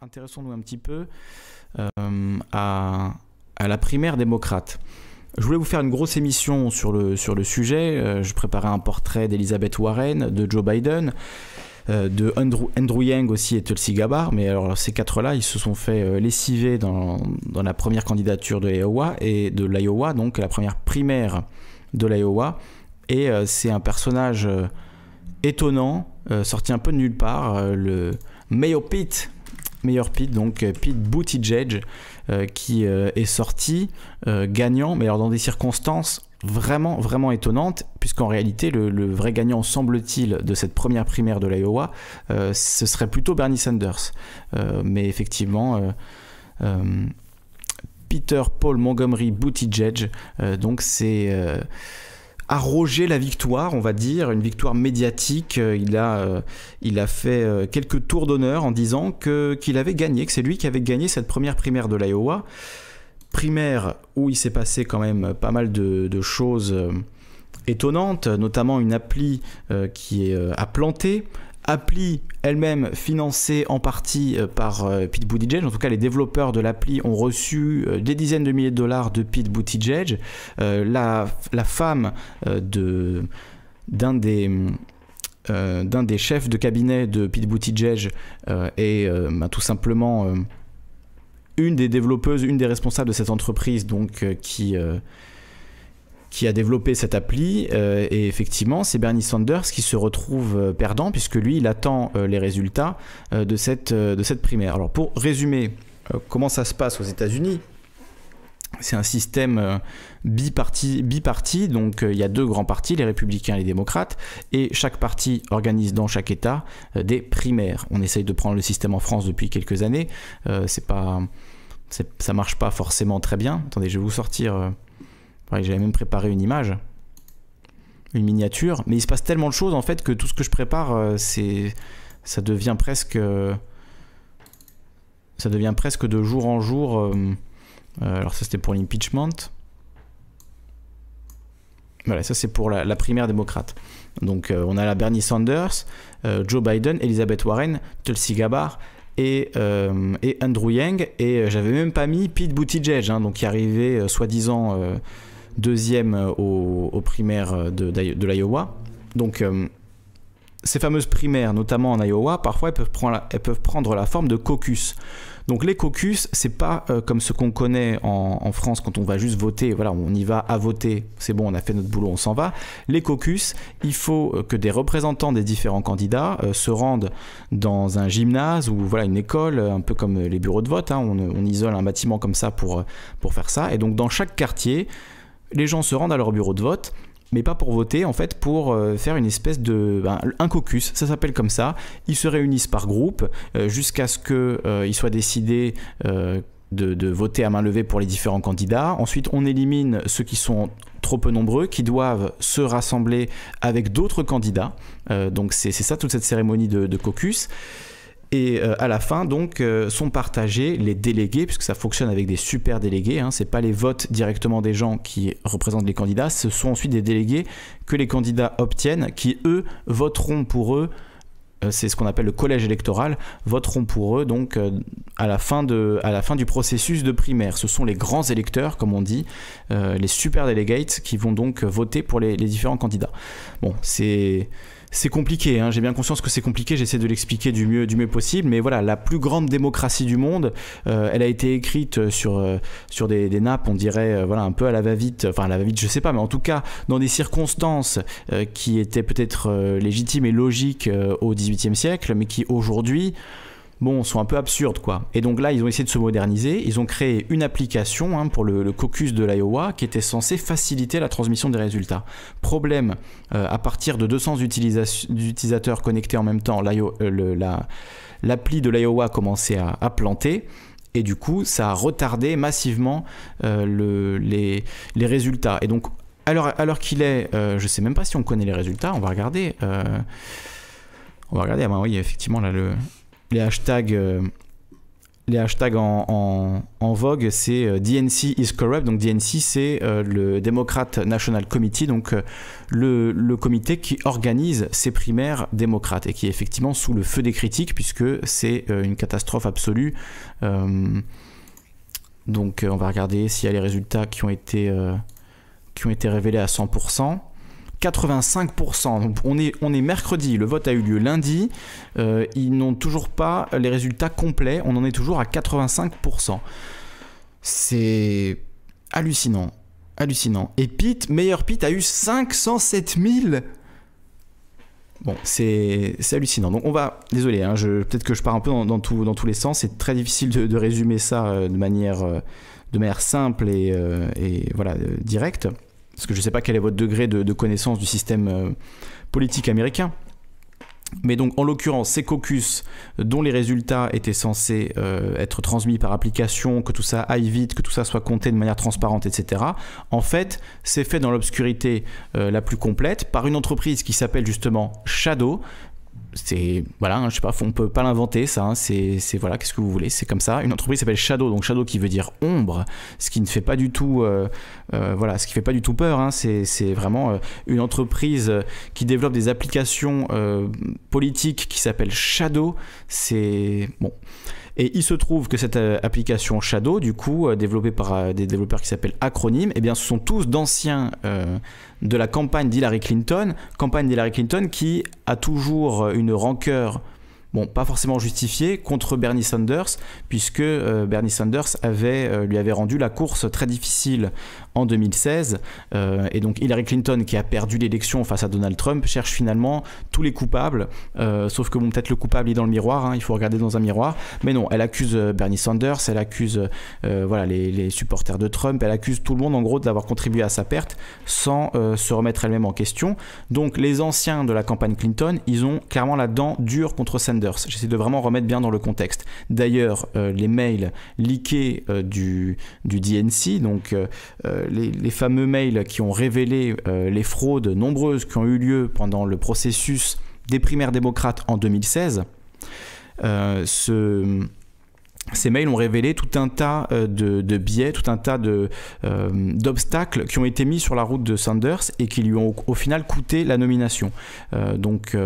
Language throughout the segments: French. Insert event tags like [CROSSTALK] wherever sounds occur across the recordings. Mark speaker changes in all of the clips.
Speaker 1: intéressons-nous un petit peu euh, à, la primaire démocrate. Je voulais vous faire une grosse émission sur le, sur le sujet. Euh, je préparais un portrait d'Elizabeth Warren, de Joe Biden, euh, de Andrew, Yang aussi et Tulsi Gabbard. Mais alors ces quatre-là, ils se sont fait lessiver dans, dans, la première candidature de l'Iowa et de l'Iowa, donc la première primaire de l'Iowa. Et c'est un personnage étonnant, sorti un peu de nulle part, le Mayo Pete, meilleur Pete, donc Pete Booty Judge qui euh, est sorti euh, gagnant, mais alors dans des circonstances vraiment, vraiment étonnantes, puisqu'en réalité, le, vrai gagnant, semble-t-il, de cette première primaire de l'Iowa, euh, ce serait plutôt Bernie Sanders. mais effectivement... Peter Paul Montgomery Judge donc c'est arrogé la victoire, on va dire, une victoire médiatique. Euh, il a, euh, il a fait euh, quelques tours d'honneur en disant que, qu'il avait gagné, que c'est lui qui avait gagné cette première primaire de l'Iowa. Primaire où il s'est passé quand même pas mal de, choses étonnantes, notamment une appli qui est à appli elle-même financée en partie euh, par euh, Pete Buttigieg. En tout cas, les développeurs de l'appli ont reçu euh, des dizaines de milliers de dollars de Pete Buttigieg. la, la, femme de d'un des des chefs de cabinet de Pete Buttigieg est ben, tout simplement une des développeuses, une des responsables de cette entreprise, donc qui qui a développé cette appli. Euh, et effectivement, c'est Bernie Sanders qui se retrouve euh, perdant, puisque lui, il attend euh, les résultats de, cette, de cette primaire. Alors, pour résumer comment ça se passe aux États-Unis, c'est un système biparti, biparti donc il y a deux grands partis, les républicains et les démocrates, et chaque parti organise dans chaque État des primaires. On essaye de prendre le système en France depuis quelques années, c'est pas, ça marche pas forcément très bien. Attendez, je vais vous sortir j'avais même préparé une image, une miniature, mais il se passe tellement de choses en fait que tout ce que je prépare, euh, c'est, ça devient presque, ça devient presque de jour en jour. Euh, euh, alors ça c'était pour l'impeachment. Voilà, ça c'est pour la, primaire démocrate. Donc on a la Bernie Sanders, Joe Biden, Elizabeth Warren, Tulsi Gabbard et, Andrew Yang. Et j'avais même pas mis Pete Buttigieg, hein, donc qui arrivait soi-disant deuxième euh, aux, primaires euh, de, l'Iowa. Donc euh, ces fameuses primaires, notamment en Iowa, parfois elles peuvent prendre la, peuvent prendre la forme de caucus. Donc les caucus, c'est pas comme ce qu'on connaît en, France quand on va juste voter, voilà, on y va à voter, c'est bon, on a fait notre boulot, on s'en va. Les caucus, il faut que des représentants des différents candidats se rendent dans un gymnase ou voilà une école, un peu comme les bureaux de vote, hein. on, on, isole un bâtiment comme ça pour, pour faire ça. Et donc dans chaque quartier, les gens se rendent à leur bureau de vote mais pas pour voter, en fait, pour euh, faire une espèce de... Ben, un caucus, ça s'appelle comme ça. Ils se réunissent par groupe euh, jusqu'à ce qu'il euh, soient soit décidé... de, voter à main levée pour les différents candidats. Ensuite, on élimine ceux qui sont trop peu nombreux, qui doivent se rassembler avec d'autres candidats. donc c'est ça toute cette cérémonie de caucus. Et euh, à la fin, donc, euh, sont partagés les délégués, puisque ça fonctionne avec des super délégués. Hein, c'est pas les votes directement des gens qui représentent les candidats, ce sont ensuite des délégués que les candidats obtiennent, qui eux voteront pour eux. Euh, c'est ce qu'on appelle le collège électoral, voteront pour eux donc à, la fin de, à la fin du processus de primaire. Ce sont les grands électeurs, comme on dit, les super délégués, qui vont donc voter pour les, les différents candidats. Bon, c'est c'est compliqué. Hein. J'ai bien conscience que c'est compliqué. J'essaie de l'expliquer du mieux, du mieux possible. Mais voilà, la plus grande démocratie du monde, euh, elle a été écrite euh, sur, euh, sur des, nappes, on dirait, voilà, un peu à la va-vite. Enfin, à la va-vite, je sais pas, mais en tout cas, dans des circonstances qui étaient peut-être légitimes et logiques au XVIIIe siècle, mais qui aujourd'hui bon, sont un peu absurdes, quoi. Et donc là, ils ont essayé de se moderniser. Ils ont créé une application hein, pour le, caucus de l'Iowa qui était censée faciliter la transmission des résultats. Problème, euh, à partir de 200 utilisateurs connectés en même temps, euh, l'appli de l'Iowa commençait à, à planter. Et du coup, ça a retardé massivement euh, les, résultats. Et donc, alors, alors qu'il est, je ne sais même pas si on connaît les résultats, on va regarder. on va regarder, ah ben oui, effectivement, là, le, les hashtags, euh, les hashtags en, vogue, c'est euh, DNC is corrupt. Donc DNC, c'est euh, le Democrat National Committee, donc le, comité qui organise ces primaires démocrates et qui est effectivement sous le feu des critiques puisque c'est une catastrophe absolue. donc on va regarder s'il y a les résultats qui ont été, qui ont été révélés à 100%. 85%. on, est, mercredi, le vote a eu lieu lundi, euh, ils n'ont toujours pas les résultats complets, on en est toujours à 85%. C'est hallucinant, hallucinant. Et Pete, meilleur Pete, a eu 507 000 Bon, c'est hallucinant. Donc on va, désolé, hein, peut-être que je pars un peu dans, tous les sens, c'est très difficile de, résumer ça euh, de, manière, euh, de manière simple et, directe parce que je ne sais pas quel est votre degré de, connaissance du système euh, politique américain. Mais donc, en l'occurrence, ces caucus dont les résultats étaient censés euh, être transmis par application, que tout ça aille vite, que tout ça soit compté de manière transparente, etc., en fait, c'est fait dans l'obscurité euh, la plus complète par une entreprise qui s'appelle justement Shadow, c'est voilà, hein, je sais pas, on peut pas l'inventer ça. Hein, c'est voilà, qu'est-ce que vous voulez, c'est comme ça. Une entreprise s'appelle Shadow, donc Shadow qui veut dire ombre, ce qui ne fait pas du tout, euh, euh, voilà, ce qui fait pas du tout peur. Hein, c'est vraiment euh, une entreprise qui développe des applications politiques qui s'appelle Shadow. C'est bon. Et il se trouve que cette euh, application Shadow, du coup, euh, développée par euh, des développeurs qui s'appellent Acronyme, eh bien, ce sont tous d'anciens de la campagne d'Hillary Clinton, campagne d'Hillary Clinton qui a toujours une rancœur bon, pas forcément justifié, contre Bernie Sanders, puisque euh, Bernie Sanders avait, euh, lui avait rendu la course très difficile en 2016. Euh, et donc Hillary Clinton, qui a perdu l'élection face à Donald Trump, cherche finalement tous les coupables, sauf que peut-être le coupable est dans le miroir, hein, il faut regarder dans un miroir. Mais non, elle accuse Bernie Sanders, elle accuse voilà, les, les, supporters de Trump, elle accuse tout le monde en gros d'avoir contribué à sa perte sans se remettre elle-même en question. Donc les anciens de la campagne Clinton, ils ont clairement la dent dure contre Sanders. J'essaie de vraiment remettre bien dans le contexte. D'ailleurs, euh, les mails leakés euh, du, du, DNC, donc euh, les, fameux mails qui ont révélé les fraudes nombreuses qui ont eu lieu pendant le processus des primaires démocrates en 2016, ce ces mails ont révélé tout un tas euh, de, de biais, tout un tas euh, d'obstacles qui ont été mis sur la route de Sanders et qui lui ont au final coûté la nomination. Euh, donc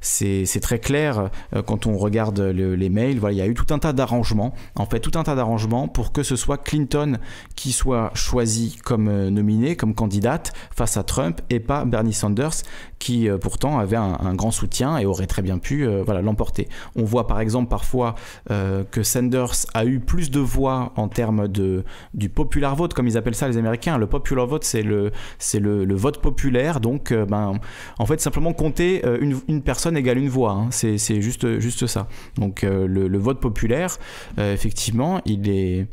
Speaker 1: c'est très clair quand on regarde les mails. Voilà, il y a eu tout un tas d'arrangements, en fait tout un tas d'arrangements pour que ce soit Clinton qui soit choisi comme nominé, comme candidate face à Trump et pas Bernie Sanders qui pourtant avait un, un, grand soutien et aurait très bien pu voilà l'emporter. On voit par exemple parfois que Sanders a eu plus de voix en termes de, du popular vote, comme ils appellent ça les Américains. Le popular vote, c'est le, le, vote populaire. Donc, euh, ben, en fait, simplement compter euh, une, personne égale une voix. Hein. C'est juste, juste ça. Donc, euh, le, le, vote populaire, effectivement, il est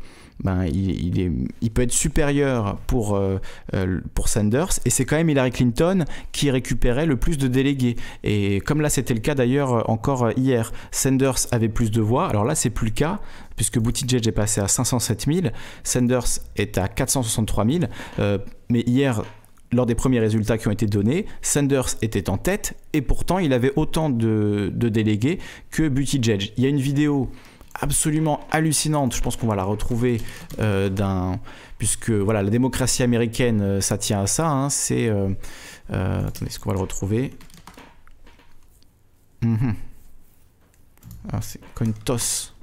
Speaker 1: ben, il, peut être supérieur pour, euh, euh, pour Sanders, et c'est quand même Hillary Clinton qui récupérait le plus de délégués. Et comme là c'était le cas d'ailleurs euh, encore hier, Sanders avait plus de voix, alors là c'est plus le cas, puisque Buttigieg est passé à 507 000, Sanders est à 463 000, mais hier lors des premiers résultats qui ont été donnés, Sanders était en tête et pourtant il avait autant de, de délégués que Buttigieg. Il y a une vidéo absolument hallucinante. Je pense qu'on va la retrouver euh, d'un. Puisque voilà, la démocratie américaine, euh, ça tient à ça. Hein. c'est. Euh, attendez, est-ce qu'on va le retrouver mhm. ah, C'est comme une tosse.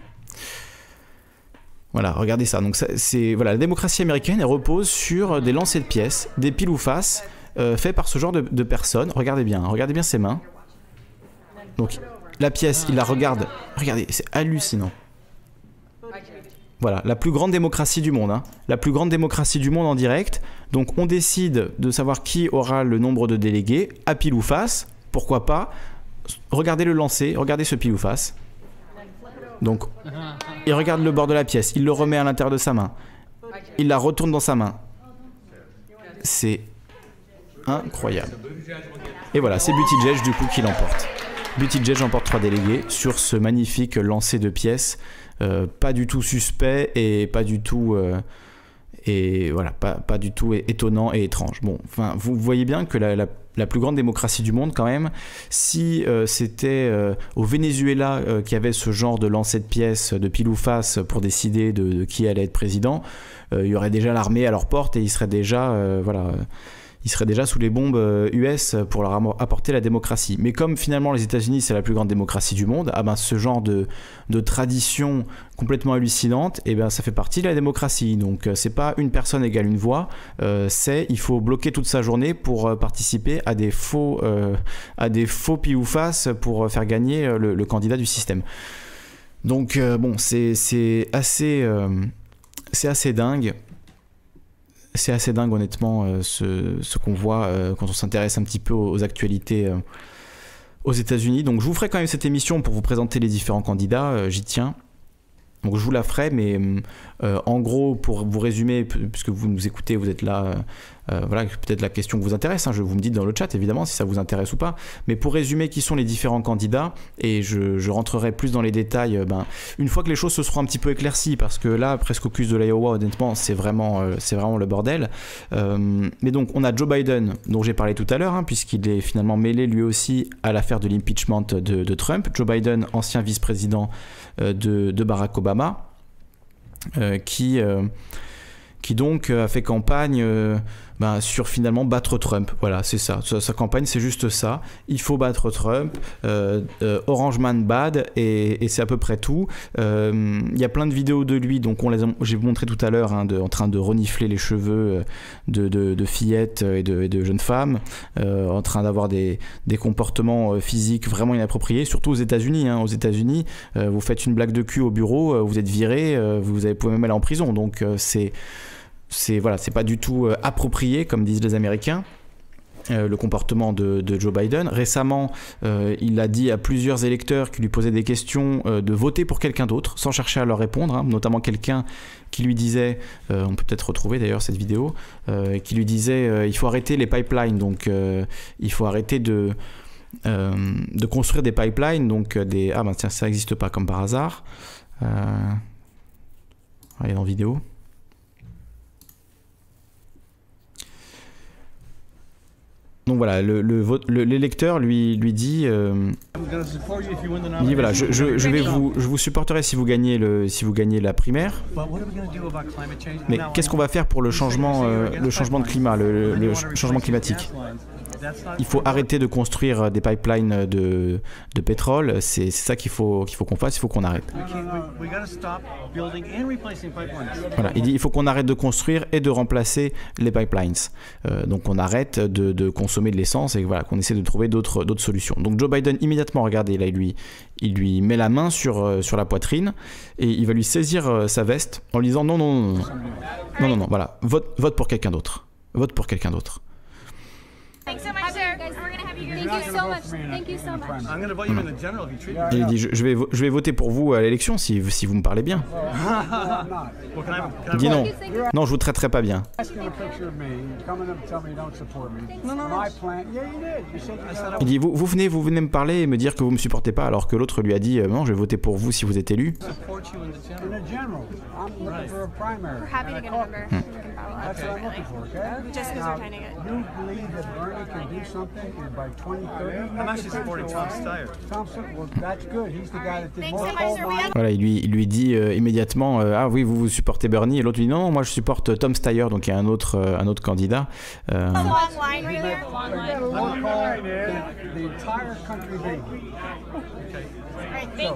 Speaker 1: Voilà, regardez ça. Donc c'est voilà, la démocratie américaine, repose sur des lancers de pièces, des piles ou faces, faits par ce genre de, de personnes. Regardez bien, hein. regardez bien ses mains. Donc la pièce, il la regarde. Regardez, c'est hallucinant. Voilà, la plus grande démocratie du monde. Hein. La plus grande démocratie du monde en direct. Donc on décide de savoir qui aura le nombre de délégués, à pile ou face. Pourquoi pas Regardez le lancer, regardez ce pile ou face. Donc il regarde le bord de la pièce, il le remet à l'intérieur de sa main. Il la retourne dans sa main. C'est incroyable. Et voilà, c'est Buttigieg du coup qui l'emporte. Buttigieg emporte trois délégués sur ce magnifique lancer de pièces. Euh, pas du tout suspect et pas du tout euh, et voilà, pas, du tout étonnant et étrange. Bon, enfin, vous voyez bien que la, plus grande démocratie du monde, quand même, si euh, c'était au Venezuela qui qu'il avait ce genre de lancer de pièces de pile ou face pour décider de, qui allait être président, il y aurait déjà l'armée à leur porte et il serait déjà, voilà ils seraient déjà sous les bombes US euh, pour leur apporter la démocratie. Mais comme finalement les États-Unis, c'est la plus grande démocratie du monde, ah ben, ce genre de, tradition complètement hallucinante, eh ben, ça fait partie de la démocratie. Donc euh, c'est pas une personne égale une voix, euh, c'est il faut bloquer toute sa journée pour participer à des faux, faux pis ou face pour faire gagner le, candidat du système. Donc bon, c'est assez, c'est assez dingue c'est assez dingue honnêtement euh, ce, qu'on voit euh, quand on s'intéresse un petit peu aux, actualités euh, aux États-Unis. Donc je vous ferai quand même cette émission pour vous présenter les différents candidats, j'y tiens. Donc je vous la ferai, mais euh, euh, en gros, pour vous résumer, puisque vous nous écoutez, vous êtes là, euh, voilà, peut-être la question vous intéresse, hein, je, vous me dites dans le chat évidemment si ça vous intéresse ou pas, mais pour résumer qui sont les différents candidats, et je, rentrerai plus dans les détails ben, une fois que les choses se seront un petit peu éclaircies, parce que là, presque au cus de l'Iowa, honnêtement, c'est vraiment, c'est vraiment le bordel. mais donc on a Joe Biden, dont j'ai parlé tout à l'heure, hein, puisqu'il est finalement mêlé lui aussi à l'affaire de l'impeachment de Trump. Joe Biden, ancien vice-président euh, de, Barack Obama, euh, qui, euh, qui donc a fait campagne ben, sur finalement battre Trump. Voilà, c'est ça. Sa, campagne, c'est juste ça. Il faut battre Trump. Euh, euh, Orange Man bad et, c'est à peu près tout. Euh, il y a plein de vidéos de lui, donc on les j'ai montré tout à l'heure, hein, en train de renifler les cheveux de, fillettes et de, jeunes femmes, en train d'avoir des, comportements physiques vraiment inappropriés, surtout aux États-Unis. Hein. Aux États-Unis, vous faites une blague de cul au bureau, vous êtes viré, vous, vous pouvez même aller en prison. Donc c'est c'est voilà, c'est pas du tout euh, approprié, comme disent les Américains. Euh, le comportement de, Joe Biden. Récemment, euh, il a dit à plusieurs électeurs qui lui posaient des questions de voter pour quelqu'un d'autre, sans chercher à leur répondre, hein. notamment quelqu'un qui lui disait, on peut peut-être retrouver d'ailleurs cette vidéo, qui lui disait il faut arrêter les pipelines, donc il faut arrêter de, de construire des pipelines, donc des... Ah ben tiens, ça n'existe pas comme par hasard. Regardez ah, en vidéo. Donc voilà, le, l'électeur le, le, lui, lui dit, euh, voilà, je, je, je, vais vous, je vous supporterai si vous gagnez, le, si vous gagnez la primaire. Mais qu'est-ce qu'on va faire pour le changement, euh, le changement de climat, le, le changement climatique il faut arrêter de construire euh, des pipelines euh, de, pétrole. C'est ça qu'il faut qu'il faut qu'on fasse. Il faut qu'on arrête. il dit faut qu'on arrête de construire et de remplacer les pipelines. Euh, donc on arrête de, consommer de l'essence et voilà qu'on essaie de trouver d'autres d'autres solutions. Donc Joe Biden immédiatement, regardez là, il lui il lui met la main sur sur la poitrine et il va lui saisir sa veste en lui disant non non non non non non, voilà vote vote pour quelqu'un d'autre vote pour quelqu'un d'autre. Thanks so much, sir. Il dit je vais je vais voter pour vous à l'élection si si vous me parlez bien. [LAUGHS] Il dit non. Non, je vous traiterai pas bien. Il dit vous vous venez vous venez me parler et me dire que vous me supportez pas alors que l'autre lui a dit euh, non, je vais voter pour vous si vous êtes élu. Voilà, il lui, il lui dit euh, immédiatement euh, Ah oui, vous, vous supportez Bernie. Et l'autre lui dit Non, moi je supporte euh, Tom Steyer, donc il y a un autre, un autre candidat. Je n'ai pas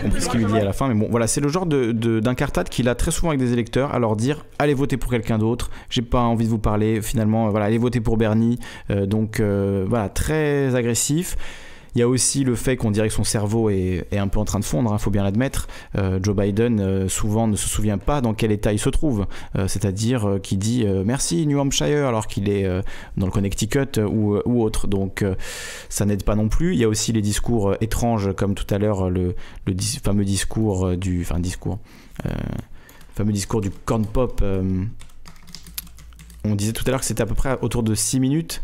Speaker 1: compris ce qu'il lui dit à la fin, mais bon, voilà, c'est le genre d'incartade de, qu'il a très souvent avec des électeurs, à leur dire allez voter pour quelqu'un d'autre, j'ai pas envie de vous parler, finalement, voilà, allez voter pour Bernie. donc voilà, très agressif. Il y a aussi le fait qu'on dirait que son cerveau est, un peu en train de fondre, il hein, faut bien l'admettre. Euh, Joe Biden, euh, souvent, ne se souvient pas dans quel état il se trouve. Euh, c'est-à-dire qu'il dit merci New Hampshire alors qu'il est dans le Connecticut ou, autre. Donc ça n'aide pas non plus. Il y a aussi les discours étranges, comme tout à l'heure, le, fameux discours du. Enfin, discours. fameux discours du corn pop. on disait tout à l'heure que c'était à peu près autour de 6 minutes.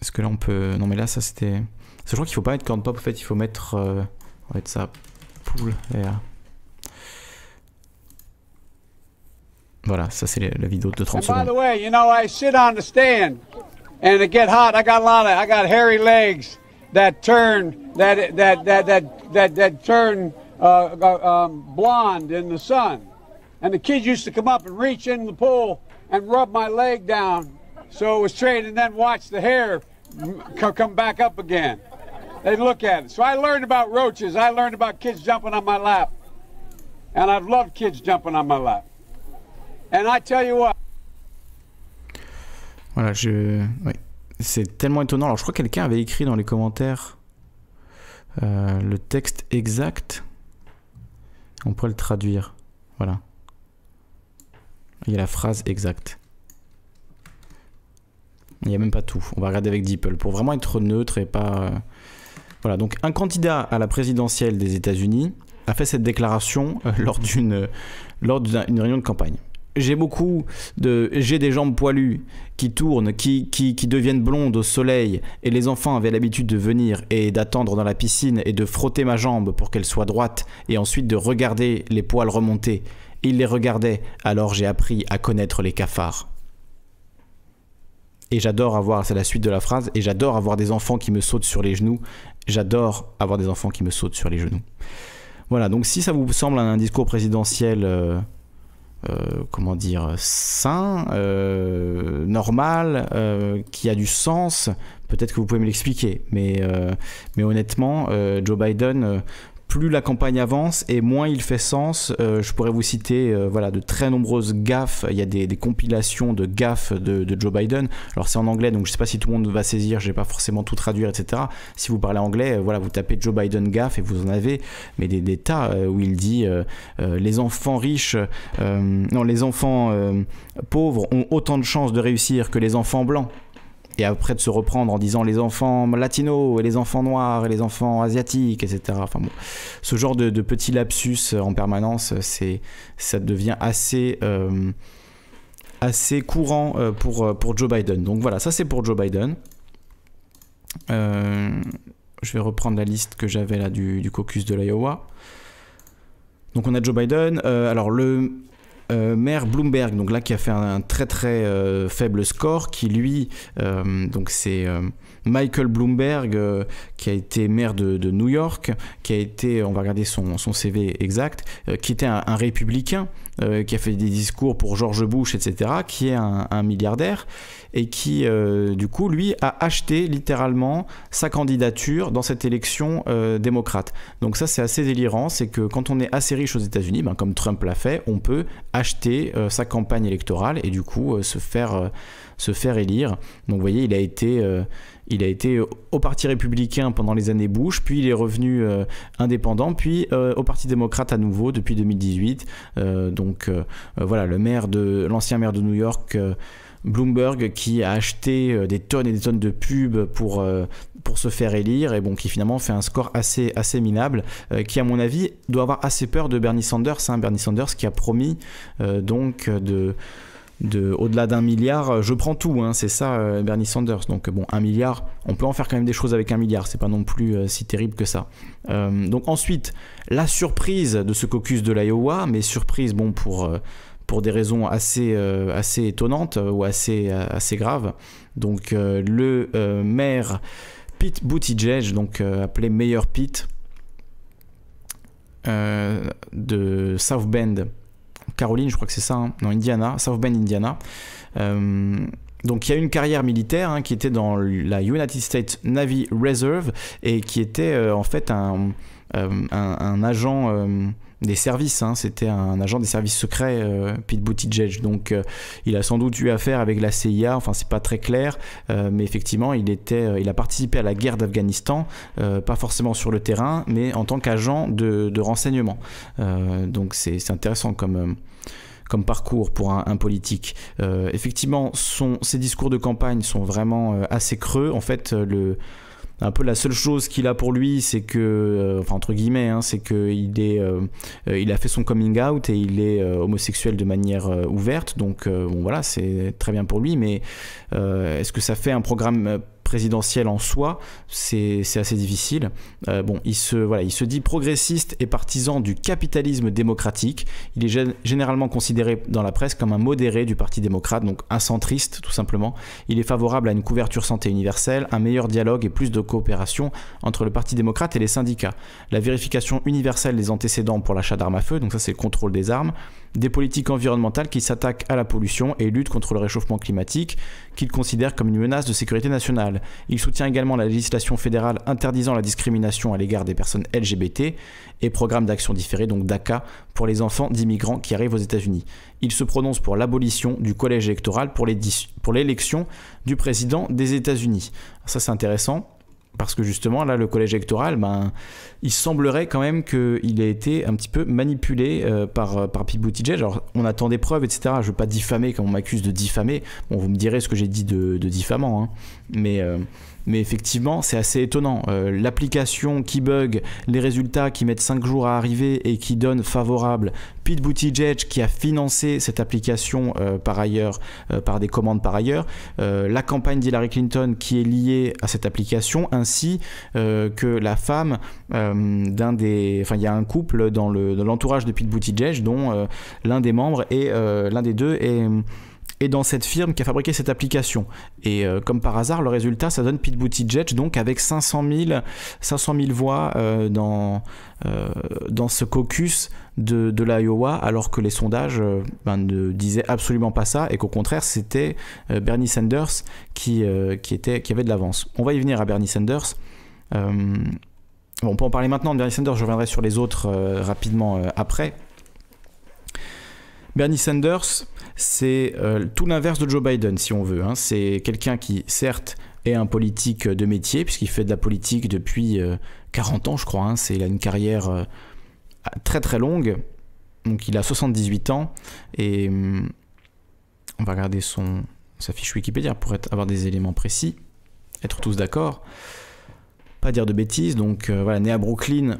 Speaker 1: Est-ce que là on peut... Non mais là ça c'était... Je crois qu'il faut pas mettre corn pop en fait, il faut mettre... Euh... On va mettre ça poule et... Voilà, ça c'est la vidéo de 30 secondes. By the way, you know, I sit on the stand and it get hot. I got a lot of, I got hairy legs that turn, that, that, that, that, that, that turn uh, uh um, blonde in the sun. And the kids used to come up and reach in the pool and rub my leg down so it was trained and then watch the hair come back up again. They look at it. So I learned about roaches. I learned about kids jumping on my lap. And I've loved kids jumping on my lap. And I tell you what. Voilà, je. Oui. C'est tellement étonnant. Alors, je crois que quelqu'un avait écrit dans les commentaires euh, le texte exact. On pourrait le traduire. Voilà. Il y a la phrase exacte. Il n'y a même pas tout. On va regarder avec Deeple pour vraiment être neutre et pas. Euh, voilà, donc un candidat à la présidentielle des États-Unis a fait cette déclaration euh, [LAUGHS] lors d'une euh, lors d'une réunion de campagne. J'ai beaucoup de j'ai des jambes poilues qui tournent, qui, qui, qui, deviennent blondes au soleil et les enfants avaient l'habitude de venir et d'attendre dans la piscine et de frotter ma jambe pour qu'elle soit droite et ensuite de regarder les poils remonter. Ils les regardaient, alors j'ai appris à connaître les cafards et j'adore avoir, c'est la suite de la phrase, et j'adore avoir des enfants qui me sautent sur les genoux, j'adore avoir des enfants qui me sautent sur les genoux. Voilà, donc si ça vous semble un, discours présidentiel, euh, euh, comment dire, sain, euh, normal, qui a du sens, peut-être que vous pouvez me l'expliquer, mais, mais honnêtement, Joe Biden, plus la campagne avance et moins il fait sens. Euh, je pourrais vous citer euh, voilà, de très nombreuses gaffes. Il y a des, compilations de gaffes de, Joe Biden. Alors c'est en anglais, donc je ne sais pas si tout le monde va saisir. Je vais pas forcément tout traduire, etc. Si vous parlez anglais, euh, voilà, vous tapez Joe Biden gaffe et vous en avez mais des, des tas où il dit les enfants riches, non les enfants pauvres ont autant de chances de réussir que les enfants blancs et après de se reprendre en disant les enfants latinos et les enfants noirs et les enfants asiatiques, etc. Enfin ce genre de, petits lapsus en permanence, c'est ça devient assez euh, assez courant euh, pour euh, pour Joe Biden. Donc voilà, ça c'est pour Joe Biden. je vais reprendre la liste que j'avais là du, caucus de l'Iowa. Donc on a Joe Biden. alors le euh, maire Bloomberg, donc là qui a fait un, très très euh, faible score, qui lui, euh, donc c'est Michael Bloomberg qui a été maire de, New York, qui a été, on va regarder son, CV exact, qui était un, républicain, qui a fait des discours pour George Bush, etc., qui est un milliardaire et qui, euh, du coup, lui, a acheté littéralement sa candidature dans cette élection euh, démocrate. Donc ça, c'est assez délirant, c'est que quand on est assez riche aux États-Unis, ben, comme Trump l'a fait, on peut acheter euh, sa campagne électorale et du coup se faire se faire élire. Donc vous voyez, il a été, il a été au Parti républicain pendant les années Bush, puis il est revenu indépendant, puis au Parti démocrate à nouveau depuis 2018. donc voilà, le maire de l'ancien maire de New York. Bloomberg qui a acheté euh, des tonnes et des tonnes de pubs pour, euh, pour se faire élire et bon, qui finalement fait un score assez, assez minable, euh, qui à mon avis doit avoir assez peur de Bernie Sanders. Hein. Bernie Sanders qui a promis donc de de au-delà d'un milliard, je prends tout, hein, c'est ça Bernie Sanders. Donc bon, un milliard, on peut en faire quand même des choses avec un milliard, c'est pas non plus si terrible que ça. donc ensuite, la surprise de ce caucus de l'Iowa, mais surprise bon pour pour des raisons assez, euh, assez étonnantes euh, ou assez, euh, assez graves. Donc le maire Pete Buttigieg, donc appelé meilleur Pete de South Bend, Caroline, je crois que c'est ça, hein. non Indiana, South Bend, Indiana. Donc il y a une carrière militaire hein, qui était dans la United States Navy Reserve et qui était en fait un, un, agent des services. Hein. C'était un agent des services secrets, euh, Pete Buttigieg. Donc, euh, il a sans doute eu affaire avec la CIA. Enfin, c'est pas très clair, euh, mais effectivement, il était, il a participé à la guerre d'Afghanistan, pas forcément sur le terrain, mais en tant qu'agent de, renseignement. donc, c'est intéressant comme comme parcours pour un, politique. effectivement, son, ses discours de campagne sont vraiment assez creux. En fait, le un peu la seule chose qu'il a pour lui, c'est que, euh, enfin entre guillemets, hein, c'est qu'il euh, euh, il a fait son coming out et il est homosexuel de manière ouverte. Donc bon voilà, c'est très bien pour lui, mais est-ce que ça fait un programme présidentielle en soi, c'est assez difficile. Euh, bon, il se, il se dit progressiste et partisan du capitalisme démocratique. Il est généralement considéré dans la presse comme un modéré du Parti démocrate, donc un centriste tout simplement. Il est favorable à une couverture santé universelle, un meilleur dialogue et plus de coopération entre le Parti démocrate et les syndicats. La vérification universelle des antécédents pour l'achat d'armes à feu, donc ça c'est le contrôle des armes des politiques environnementales qui s'attaquent à la pollution et luttent contre le réchauffement climatique, qu'il considère comme une menace de sécurité nationale. Il soutient également la législation fédérale interdisant la discrimination à l'égard des personnes LGBT et programme d'action différée, donc DACA, pour les enfants d'immigrants qui arrivent aux États-Unis. Il se prononce pour l'abolition du collège électoral pour l'élection du président des États-Unis. Ça, c'est intéressant. Parce que justement, là, le collège électoral, ben, il semblerait quand même qu'il ait été un petit peu manipulé euh, par, euh, par Pete Buttigieg. Alors, on attend des preuves, etc. Je ne veux pas diffamer quand on m'accuse de diffamer. Bon, vous me direz ce que j'ai dit de, diffamant. Hein. Mais. Euh, mais effectivement, c'est assez étonnant. Euh, l'application qui bug, les résultats qui mettent 5 jours à arriver et qui donnent favorable. Pete Buttigieg qui a financé cette application euh, par ailleurs, euh, par des commandes par ailleurs. la campagne d'Hillary Clinton qui est liée à cette application, ainsi que la femme d'un des. Enfin, il y a un couple dans l'entourage de Pete Buttigieg dont l'un des membres est l'un des deux est et dans cette firme qui a fabriqué cette application. Et euh, comme par hasard, le résultat, ça donne Pete Buttigieg, donc avec 500 000, 500 voix euh, dans, euh, dans ce caucus de, de l'Iowa, alors que les sondages ben, ne disaient absolument pas ça, et qu'au contraire, c'était Bernie Sanders qui, qui, était, qui avait de l'avance. On va y venir à Bernie Sanders. on peut en parler maintenant de Bernie Sanders, je reviendrai sur les autres rapidement après. Bernie Sanders, c'est euh, tout l'inverse de Joe Biden, si on veut. Hein. C'est quelqu'un qui, certes, est un politique de métier, puisqu'il fait de la politique depuis 40 euh, ans, je crois. Hein. C'est, il a une carrière euh, très très longue. Donc il a 78 ans. Et hum, on va regarder son, sa fiche Wikipédia pour avoir des éléments précis, être tous d'accord. Pas dire de bêtises. Donc voilà, né à Brooklyn,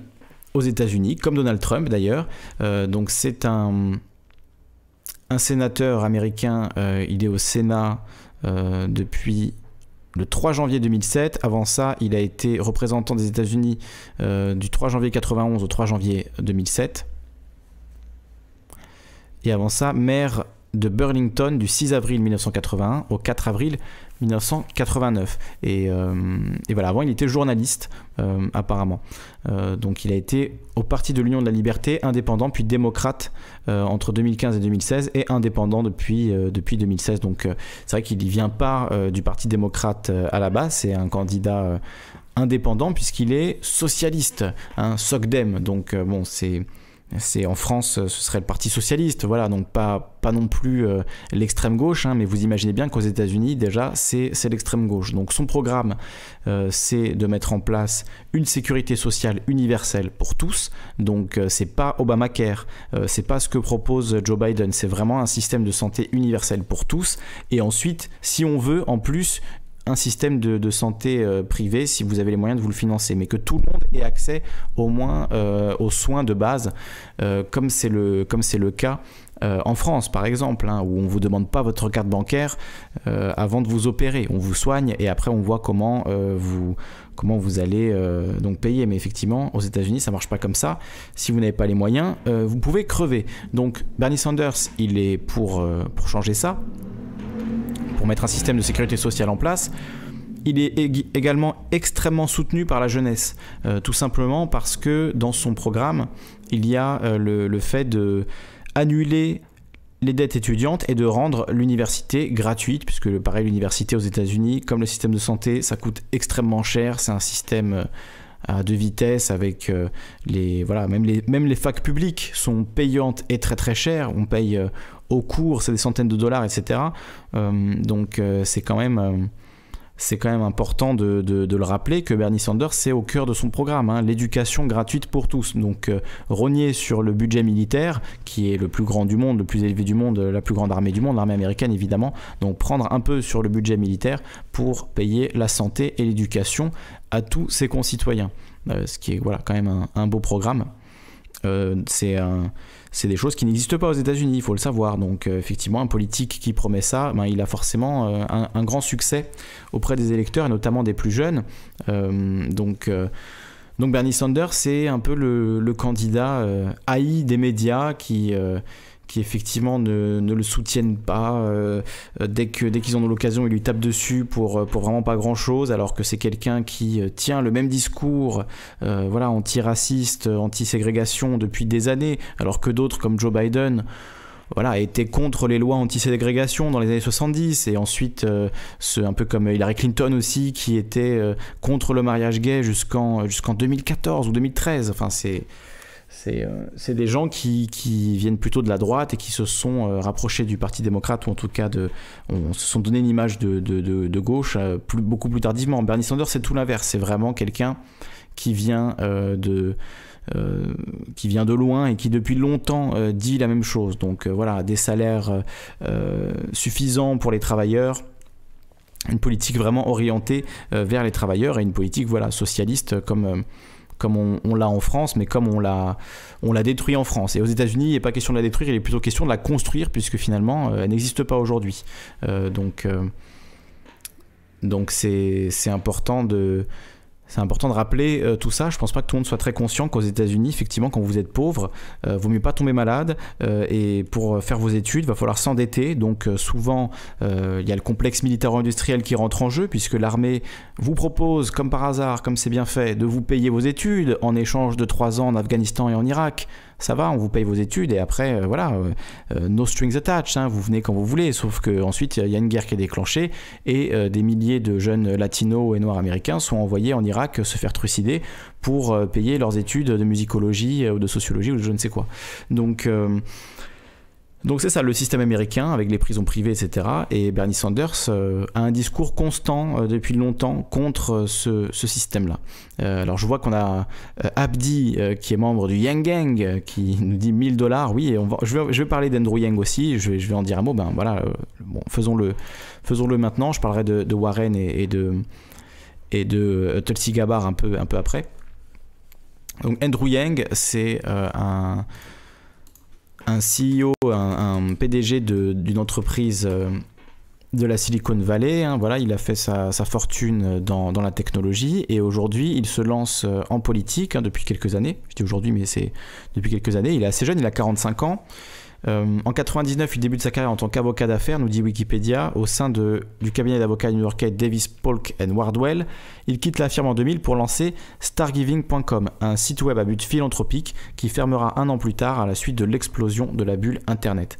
Speaker 1: aux États-Unis, comme Donald Trump d'ailleurs. donc c'est un un sénateur américain, euh, il est au Sénat euh, depuis le 3 janvier 2007. Avant ça, il a été représentant des États-Unis euh, du 3 janvier 91 au 3 janvier 2007. Et avant ça, maire de Burlington du 6 avril 1981 au 4 avril 1989. Euh, et, voilà, avant il était journaliste euh, apparemment. Euh, donc il a été au Parti de l'Union de la Liberté, indépendant, puis démocrate entre 2015 et 2016, et indépendant depuis, depuis 2016. Donc c'est vrai qu'il ne vient pas du Parti démocrate à la base, c'est un candidat indépendant puisqu'il est socialiste, un SOCDEM. Donc bon, c'est c'est en France, euh, ce serait le Parti socialiste, voilà, donc pas, non plus euh, l'extrême gauche, hein, mais vous imaginez bien qu'aux États-Unis, déjà, c'est l'extrême gauche. Donc son programme, euh, c'est de mettre en place une sécurité sociale universelle pour tous. Donc c'est pas Obamacare, c'est pas ce que propose Joe Biden, c'est vraiment un système de santé universel pour tous. Et ensuite, si on veut, en plus, un système de, santé euh, privé si vous avez les moyens de vous le financer, mais que tout le monde ait accès au moins euh, aux soins de base, euh, comme c'est le, le cas en France par exemple, hein, où on ne vous demande pas votre carte bancaire avant de vous opérer. On vous soigne et après on voit comment, vous, comment vous allez donc payer. Mais effectivement, aux États-Unis, ça ne marche pas comme ça. Si vous n'avez pas les moyens, vous pouvez crever. Donc Bernie Sanders, il est pour, pour changer ça pour mettre un système de sécurité sociale en place, il est également extrêmement soutenu par la jeunesse, euh, tout simplement parce que dans son programme, il y a euh, le, fait de annuler les dettes étudiantes et de rendre l'université gratuite, puisque pareil, l'université aux États-Unis, comme le système de santé, ça coûte extrêmement cher, c'est un système... Euh, à deux vitesses avec euh, les voilà même les même les facs publiques sont payantes et très très chères. On paye euh, au cours c'est des centaines de dollars etc. Euh, donc c'est quand même c'est quand même important de, le rappeler que Bernie Sanders, c'est au cœur de son programme, hein, l'éducation gratuite pour tous. Donc euh, rogner sur le budget militaire, qui est le plus grand du monde, le plus élevé du monde, euh, la plus grande armée du monde, l'armée américaine évidemment, donc prendre un peu sur le budget militaire pour payer la santé et l'éducation à tous ses concitoyens. Euh, ce qui est voilà, quand même un beau programme. Euh, c'est c'est des choses qui n'existent pas aux États-Unis, il faut le savoir. Donc euh, effectivement, un politique qui promet ça, ben, il a forcément euh, un, grand succès auprès des électeurs et notamment des plus jeunes. donc, donc Bernie Sanders, c'est un peu le, le candidat haï des médias qui qui effectivement ne, le soutiennent pas. Euh, euh, dès qu'ils dès qu'ils ont l'occasion, ils lui tapent dessus pour, euh, pour vraiment pas grand-chose, alors que c'est quelqu'un qui tient le même discours voilà, anti-raciste, anti-ségrégation depuis des années, alors que d'autres comme Joe Biden voilà, été contre les lois anti-ségrégation dans les années 70, et ensuite, un peu comme Hillary Clinton aussi, qui était contre le mariage gay jusqu'en jusqu'en 2014 ou 2013. Enfin, c'est euh, c'est des gens qui, viennent plutôt de la droite et qui se sont euh, rapprochés du Parti démocrate, ou en tout cas de, on, se sont donné une image de, gauche euh, beaucoup plus tardivement. Bernie Sanders, c'est tout l'inverse. C'est vraiment quelqu'un qui vient de... qui vient de loin et qui depuis longtemps dit la même chose. Donc voilà, des salaires suffisants pour les travailleurs, une politique vraiment orientée vers les travailleurs et une politique voilà socialiste comme comme on, l'a en France, mais comme on l'a, détruit en France. Et aux États-Unis, il n'est pas question de la détruire, il est plutôt question de la construire, puisque finalement, euh, elle n'existe pas aujourd'hui. Euh, donc, euh, donc c'est, important de, c'est important de rappeler euh, tout ça. Je pense pas que tout le monde soit très conscient qu'aux États-Unis, effectivement, quand vous êtes pauvre, euh, vaut mieux pas tomber malade. Euh, et pour faire vos études, il va falloir s'endetter. Donc souvent, il y a le complexe militaro-industriel qui rentre en jeu, puisque l'armée vous propose, comme par hasard, comme c'est bien fait, de vous payer vos études en échange de trois ans en Afghanistan et en Irak ça va, on vous paye vos études et après, euh, voilà, euh, euh, no strings attached, hein, vous venez quand vous voulez. Sauf qu'ensuite, il y a une guerre qui est déclenchée et des milliers de jeunes latinos et noirs américains sont envoyés en Irak se faire trucider pour payer leurs études de musicologie ou de sociologie ou de je ne sais quoi. Donc, donc c'est ça le système américain avec les prisons privées, etc. Et Bernie Sanders euh, a un discours constant euh, depuis longtemps contre euh, ce, système-là. alors je vois qu'on a Abdi qui est membre du Yang Gang qui nous dit 1000 dollars. Oui, je, vais, parler d'Andrew Yang aussi. Je vais, je vais, en dire un mot. Ben voilà, bon, faisons-le, faisons-le maintenant. Je parlerai de, Warren et, et, de et de Tulsi Gabbard un peu un peu après. Donc Andrew Yang, c'est un un CEO, un, PDG d'une entreprise euh, de la Silicon Valley. Hein, voilà, il a fait sa, fortune dans, la technologie et aujourd'hui, il se lance euh, en politique hein, depuis quelques années. Je dis aujourd'hui, mais c'est depuis quelques années. Il est assez jeune, il a 45 ans. Euh, en 1999, il débute sa carrière en tant qu'avocat d'affaires, nous dit Wikipédia, au sein du cabinet d'avocats new-yorkais Davis, Polk and Wardwell. Il quitte la firme en 2000 pour lancer stargiving.com, un site web à but philanthropique qui fermera un an plus tard à la suite de l'explosion de la bulle Internet.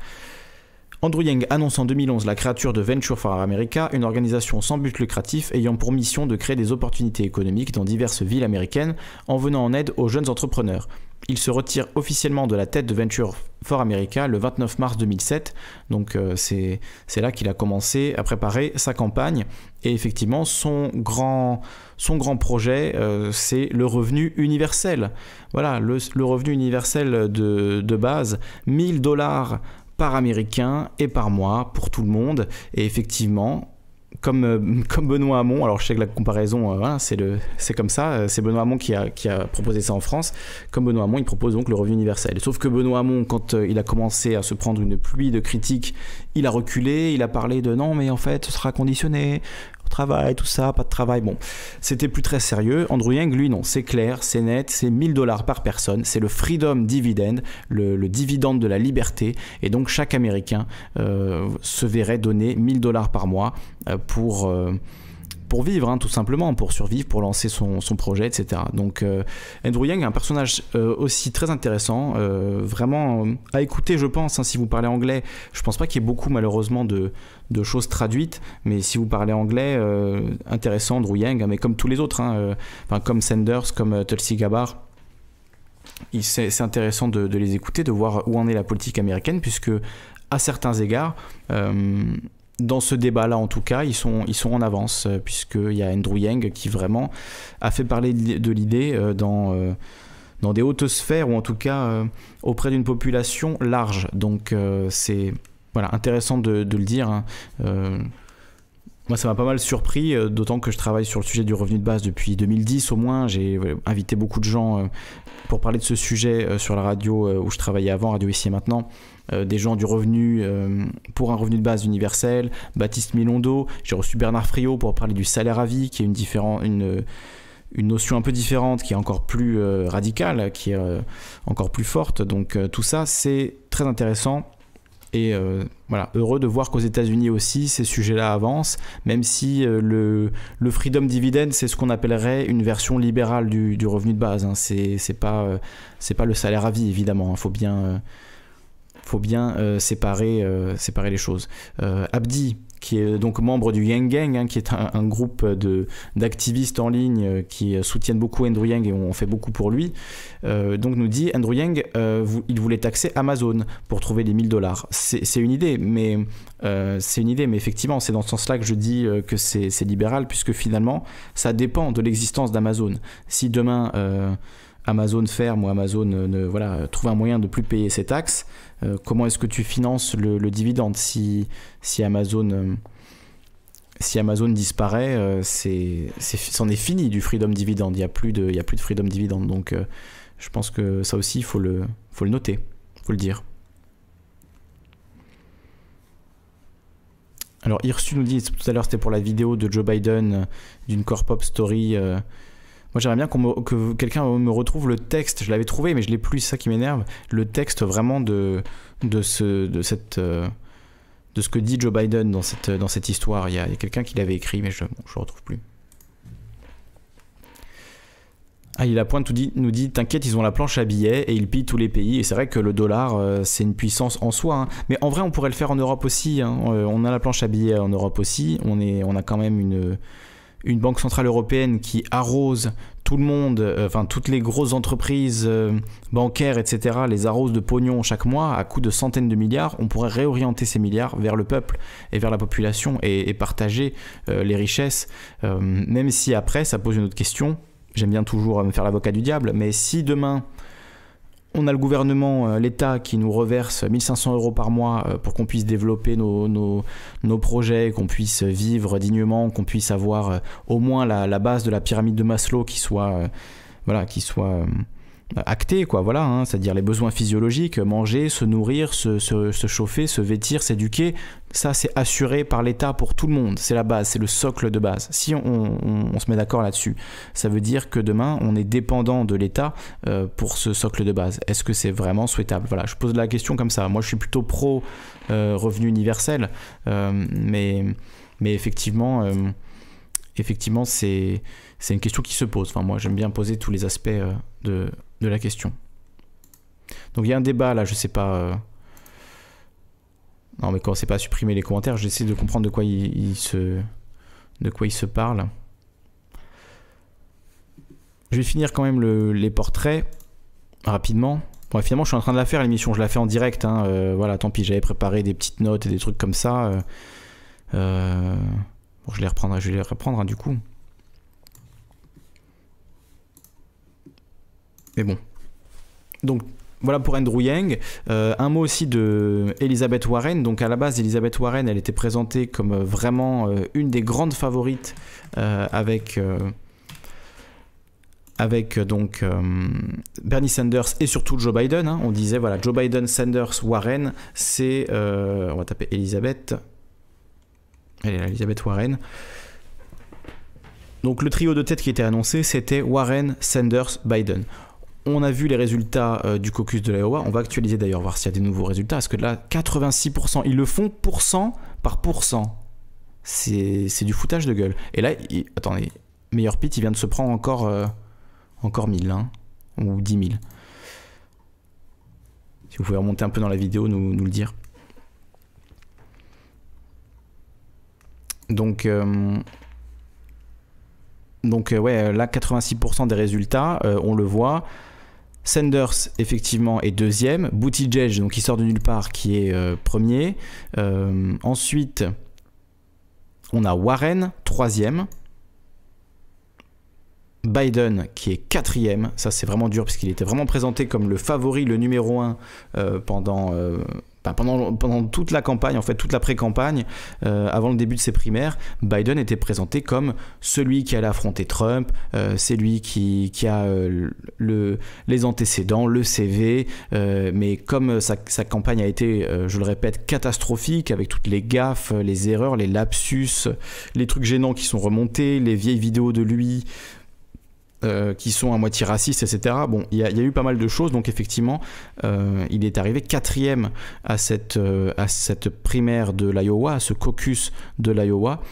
Speaker 1: Andrew Yang annonce en 2011 la créature de Venture for America, une organisation sans but lucratif ayant pour mission de créer des opportunités économiques dans diverses villes américaines en venant en aide aux jeunes entrepreneurs. Il se retire officiellement de la tête de Venture for America le 29 mars 2007. Donc euh, c'est là qu'il a commencé à préparer sa campagne. Et effectivement, son grand, son grand projet, euh, c'est le revenu universel. Voilà, le, revenu universel de, de base, 1000 dollars par américain et par moi, pour tout le monde. Et effectivement, comme, euh, [LAUGHS] comme Benoît Hamon, alors je sais que la comparaison, euh, voilà, c'est comme ça, euh, c'est Benoît Hamon qui a, qui a, proposé ça en France. Comme Benoît Hamon, il propose donc le revenu universel. Sauf que Benoît Hamon, quand il a commencé à se prendre une pluie de critiques, il a reculé, il a parlé de non, mais en fait, ce sera conditionné, travail, tout ça, pas de travail. Bon, c'était plus très sérieux. Andrew Yang, lui, non, c'est clair, c'est net, c'est 1000 dollars par personne, c'est le Freedom Dividend, le, dividende de la liberté, et donc chaque Américain euh, se verrait donner 1000 dollars par mois euh, pour... Euh, pour vivre, hein, tout simplement, pour survivre, pour lancer son, projet, etc. Donc Andrew Yang est un personnage aussi très intéressant, vraiment à écouter, je pense, hein, si vous parlez anglais. Je pense pas qu'il y ait beaucoup, malheureusement, de, de choses traduites. Mais si vous parlez anglais, euh, intéressant, Andrew Yang, hein, mais comme tous les autres, hein, euh, comme Sanders, comme euh, Tulsi Gabbard. C'est intéressant de, les écouter, de voir où en est la politique américaine, puisque à certains égards, dans ce débat-là, en tout cas, ils sont, ils sont en avance, puisqu'il y a Andrew Yang qui vraiment a fait parler de l'idée dans, dans des hautes sphères, ou en tout cas auprès d'une population large. Donc c'est voilà, intéressant de, le dire. Hein. Euh, moi, ça m'a pas mal surpris, euh, d'autant que je travaille sur le sujet du revenu de base depuis 2010 au moins. J'ai invité beaucoup de gens euh, pour parler de ce sujet sur la radio où je travaillais avant, Radio Ici et Maintenant. Des gens du revenu pour un revenu de base universel, Baptiste Milondo, j'ai reçu Bernard Friot pour parler du salaire à vie, qui est une notion un peu différente, qui est encore plus radicale, qui est encore plus forte. Donc tout ça, c'est très intéressant et euh, voilà, heureux de voir qu'aux États-Unis aussi, ces sujets-là avancent, même si euh, le, freedom dividend, c'est ce qu'on appellerait une version libérale du, revenu de base. Hein. C'est pas, euh, c'est pas le salaire à vie, évidemment. Il hein. faut bien, faut bien séparer, séparer les choses. Abdi, qui est donc membre du Yang Gang, hein, qui est un, groupe groupe d'activistes en ligne euh, qui euh, soutiennent beaucoup Andrew Yang et ont fait beaucoup pour lui, euh, donc nous dit Andrew Yang, vous, il voulait taxer Amazon pour trouver les 1000 dollars. C'est une idée, mais c'est une idée, mais effectivement, c'est dans ce sens-là que je dis que c'est libéral, puisque finalement, ça dépend de l'existence d'Amazon. Si demain Amazon ferme ou Amazon ne, voilà, trouve un moyen de plus payer ses taxes, euh, comment est-ce que tu finances le, dividende si, si Amazon... Euh, si Amazon disparaît, euh, c'en est, fini du freedom dividend. Il n'y a, plus de, plus de freedom dividend. Donc je pense que ça aussi, il faut le, faut le noter, il faut le dire. Alors Irsu nous dit, tout à l'heure c'était pour la vidéo de Joe Biden, d'une pop Story, moi, j'aimerais bien que quelqu'un me retrouve le texte. Je l'avais trouvé, mais je l'ai plus. C'est ça qui m'énerve. Le texte vraiment de de ce de cette euh, de ce que dit Joe Biden dans cette euh, dans cette histoire. Il y a, quelqu'un qui l'avait écrit, mais je le retrouve plus. Ah, il pointe tout nous dit T'inquiète, ils ont la planche à billets et ils pillent tous les pays. Et c'est vrai que le dollar, euh, c'est une puissance en soi. Hein. Mais en vrai, on pourrait le faire en Europe aussi. Hein. On, a la planche à billets en Europe aussi. On, est, on a quand même une, une banque centrale européenne qui arrose tout le monde, euh, enfin toutes les grosses entreprises euh, bancaires, etc., les arrose de pognon chaque mois à coût de centaines de milliards, on pourrait réorienter ces milliards vers le peuple et vers la population et, partager euh, les richesses, même si après ça pose une autre question. J'aime bien toujours me faire l'avocat du diable, mais si demain on a le gouvernement, euh, l'État qui nous reverse 1500 euros par mois euh, pour qu'on puisse développer nos, projets, qu'on puisse vivre dignement, qu'on puisse avoir euh, au moins la, base de la pyramide de Maslow qui soit, voilà, qui soit acter quoi, voilà, hein. c'est-à-dire les besoins physiologiques, manger, se nourrir, se, chauffer, se vêtir, s'éduquer, ça c'est assuré par l'État pour tout le monde, c'est la base, c'est le socle de base. Si on, se met d'accord là-dessus, ça veut dire que demain on est dépendant de l'État euh, pour ce socle de base. Est-ce que c'est vraiment souhaitable Voilà, je pose la question comme ça. Moi je suis plutôt pro euh, revenu universel, euh, mais, mais effectivement effectivement, c'est une question qui se pose. Enfin, moi, j'aime bien poser tous les aspects de, de la question. Donc il y a un débat là, je sais pas. Euh, non mais quand c'est pas à supprimer les commentaires, j'essaie de comprendre de quoi il, se, de quoi il se parle. Je vais finir quand même les portraits rapidement. Bon, finalement, je suis en train de la faire l'émission, je la fais en direct. Hein, euh, voilà, tant pis, j'avais préparé des petites notes et des trucs comme ça. Euh, bon, je les reprendrai, je vais les reprendre hein, du coup. Mais bon. Donc voilà pour Andrew Yang. Euh, un mot aussi de Elizabeth Warren. Donc à la base, Elizabeth Warren, elle était présentée comme euh, vraiment euh, une des grandes favorites avec avec donc Bernie Sanders et surtout Joe Biden. Hein. On disait voilà Joe Biden, Sanders, Warren, c'est on va taper Elizabeth. Elle est là, Elizabeth Warren. Donc le trio de tête qui était annoncé, c'était Warren, Sanders, Biden. On a vu les résultats euh, du caucus de l'Iowa. On va actualiser d'ailleurs, voir s'il y a des nouveaux résultats. Parce que là, 86%, ils le font cent par pourcent. C'est du foutage de gueule. Et là, attendez, Meilleur Pit, il vient de se prendre encore, euh, encore 1000, hein, ou 10 000. Si vous pouvez remonter un peu dans la vidéo, nous, nous le dire. Donc, euh, donc ouais, là, 86% des résultats, on le voit, Sanders, effectivement, est deuxième. Buttigieg, donc qui sort de nulle part, qui est euh, premier. Euh, ensuite, on a Warren, troisième. Biden qui est quatrième, ça c'est vraiment dur puisqu'il était vraiment présenté comme le favori, le numéro un euh, pendant pendant, pendant, toute la campagne, en fait, toute la pré-campagne, euh, avant le début de ses primaires, Biden était présenté comme celui qui allait affronter Trump, euh, c'est lui qui, qui a euh, le, les antécédents, le CV, mais comme sa, sa, campagne a été, je le répète, catastrophique, avec toutes les gaffes, les erreurs, les lapsus, les trucs gênants qui sont remontés, les vieilles vidéos de lui, euh, qui sont à moitié racistes, etc. Bon, il y, a eu pas mal de choses, donc effectivement, euh, il est arrivé quatrième à cette, euh, à cette primaire de l'Iowa, à ce caucus de l'Iowa,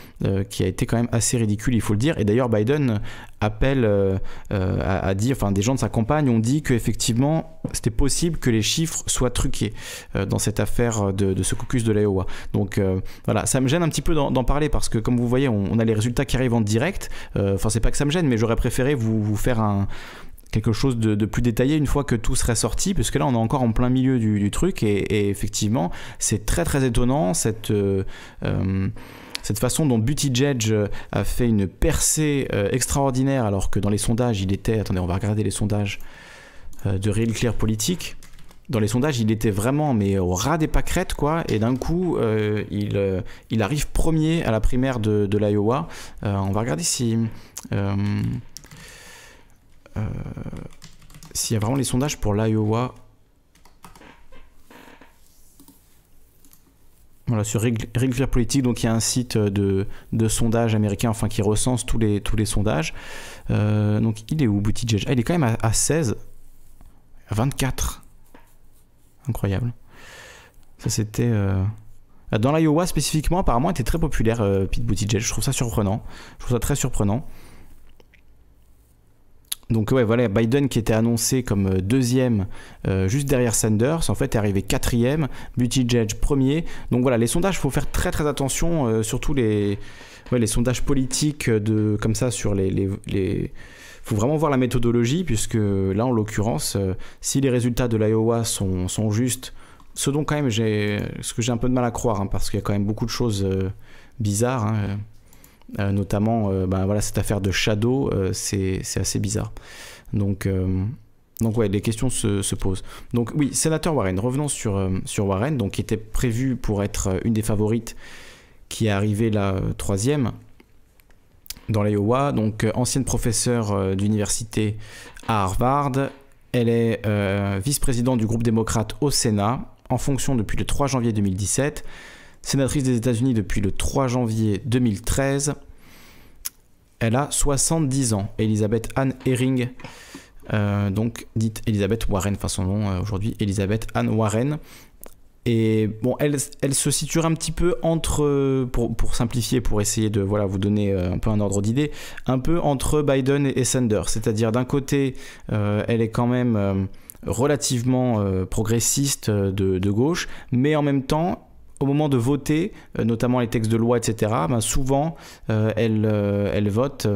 Speaker 1: qui a été quand même assez ridicule, il faut le dire. Et d'ailleurs, Biden appelle euh, euh, à, dire, enfin des gens de sa campagne ont dit qu'effectivement c'était possible que les chiffres soient truqués euh, dans cette affaire de, ce caucus de l'Iowa. Donc voilà, ça me gêne un petit peu d'en parler parce que comme vous voyez on, a les résultats qui arrivent en direct. Enfin c'est pas que ça me gêne mais j'aurais préféré vous, vous faire un quelque chose de, plus détaillé une fois que tout serait sorti, parce que là on est encore en plein milieu du, truc et, effectivement c'est très très étonnant cette cette façon dont Buttigieg euh, a fait une percée euh, extraordinaire alors que dans les sondages il était, attendez on va regarder les sondages euh, de Real Clear Politique, dans les sondages, il était vraiment mais au ras des pâquerettes, quoi. Et d'un coup, il, il arrive premier à la primaire de, l'Iowa. on va regarder si. S'il y a vraiment les sondages pour l'Iowa Voilà, sur Clear Politique, donc il y a un site euh, de, sondage américain enfin, qui recense tous les, tous les sondages. Euh, donc il est où Buttigieg ah, Il est quand même à, 16, 24. Incroyable. Ça c'était... Euh, dans l'Iowa spécifiquement, apparemment, il était très populaire, Pete Buttigieg. Je trouve ça surprenant. Je trouve ça très surprenant. Donc ouais, voilà, Biden qui était annoncé comme euh, deuxième euh, juste derrière Sanders, en fait est arrivé quatrième, Buttigieg premier. Donc voilà, les sondages, il faut faire très très attention, euh, surtout les, les sondages politiques de comme ça sur les, les, faut vraiment voir la méthodologie puisque là en l'occurrence, si les résultats de l'Iowa sont, justes, ce dont quand même j'ai, ce que j'ai un peu de mal à croire, hein, parce qu'il y a quand même beaucoup de choses bizarres. Hein, euh, notamment, euh, bah, voilà, cette affaire de Shadow, euh, c'est assez bizarre. Donc, donc ouais, les questions se, posent. Donc oui, sénateur Warren, revenons sur, Warren, donc qui était prévu pour être une des favorites qui est arrivée la troisième dans l'Iowa, donc ancienne professeure d'université à Harvard. Elle est vice-présidente du groupe démocrate au Sénat, en fonction depuis le 3 janvier 2017 sénatrice des États-Unis depuis le 3 janvier 2013. Elle a 70 ans, Elizabeth Ann Herring, euh, donc dite Elizabeth Warren, enfin son nom euh, aujourd'hui, Elizabeth Ann Warren. Et bon, elle, se situe un petit peu entre, pour, simplifier, pour essayer de voilà, vous donner euh, un peu un ordre d'idée, un peu entre Biden et, Sanders. C'est-à-dire d'un côté, elle est quand même relativement progressiste de, de gauche, mais en même temps, au moment de voter, euh, notamment les textes de loi, etc., ben, souvent, euh, euh, elle, vote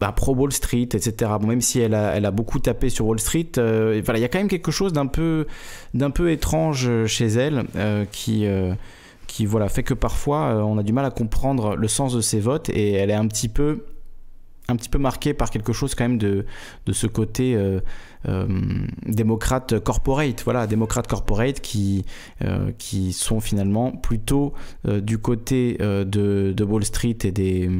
Speaker 1: ben, pro Wall Street, etc. même si elle a, beaucoup tapé sur Wall Street, il y a quand même quelque chose d'un peu, étrange chez elle qui, fait que parfois on a du mal à comprendre le sens de ses votes et elle est un petit peu un petit peu marqué par quelque chose quand même de, de ce côté euh, euh, démocrate corporate, voilà, démocrate corporate qui, euh, qui sont finalement plutôt du côté de, de, Wall Street et des,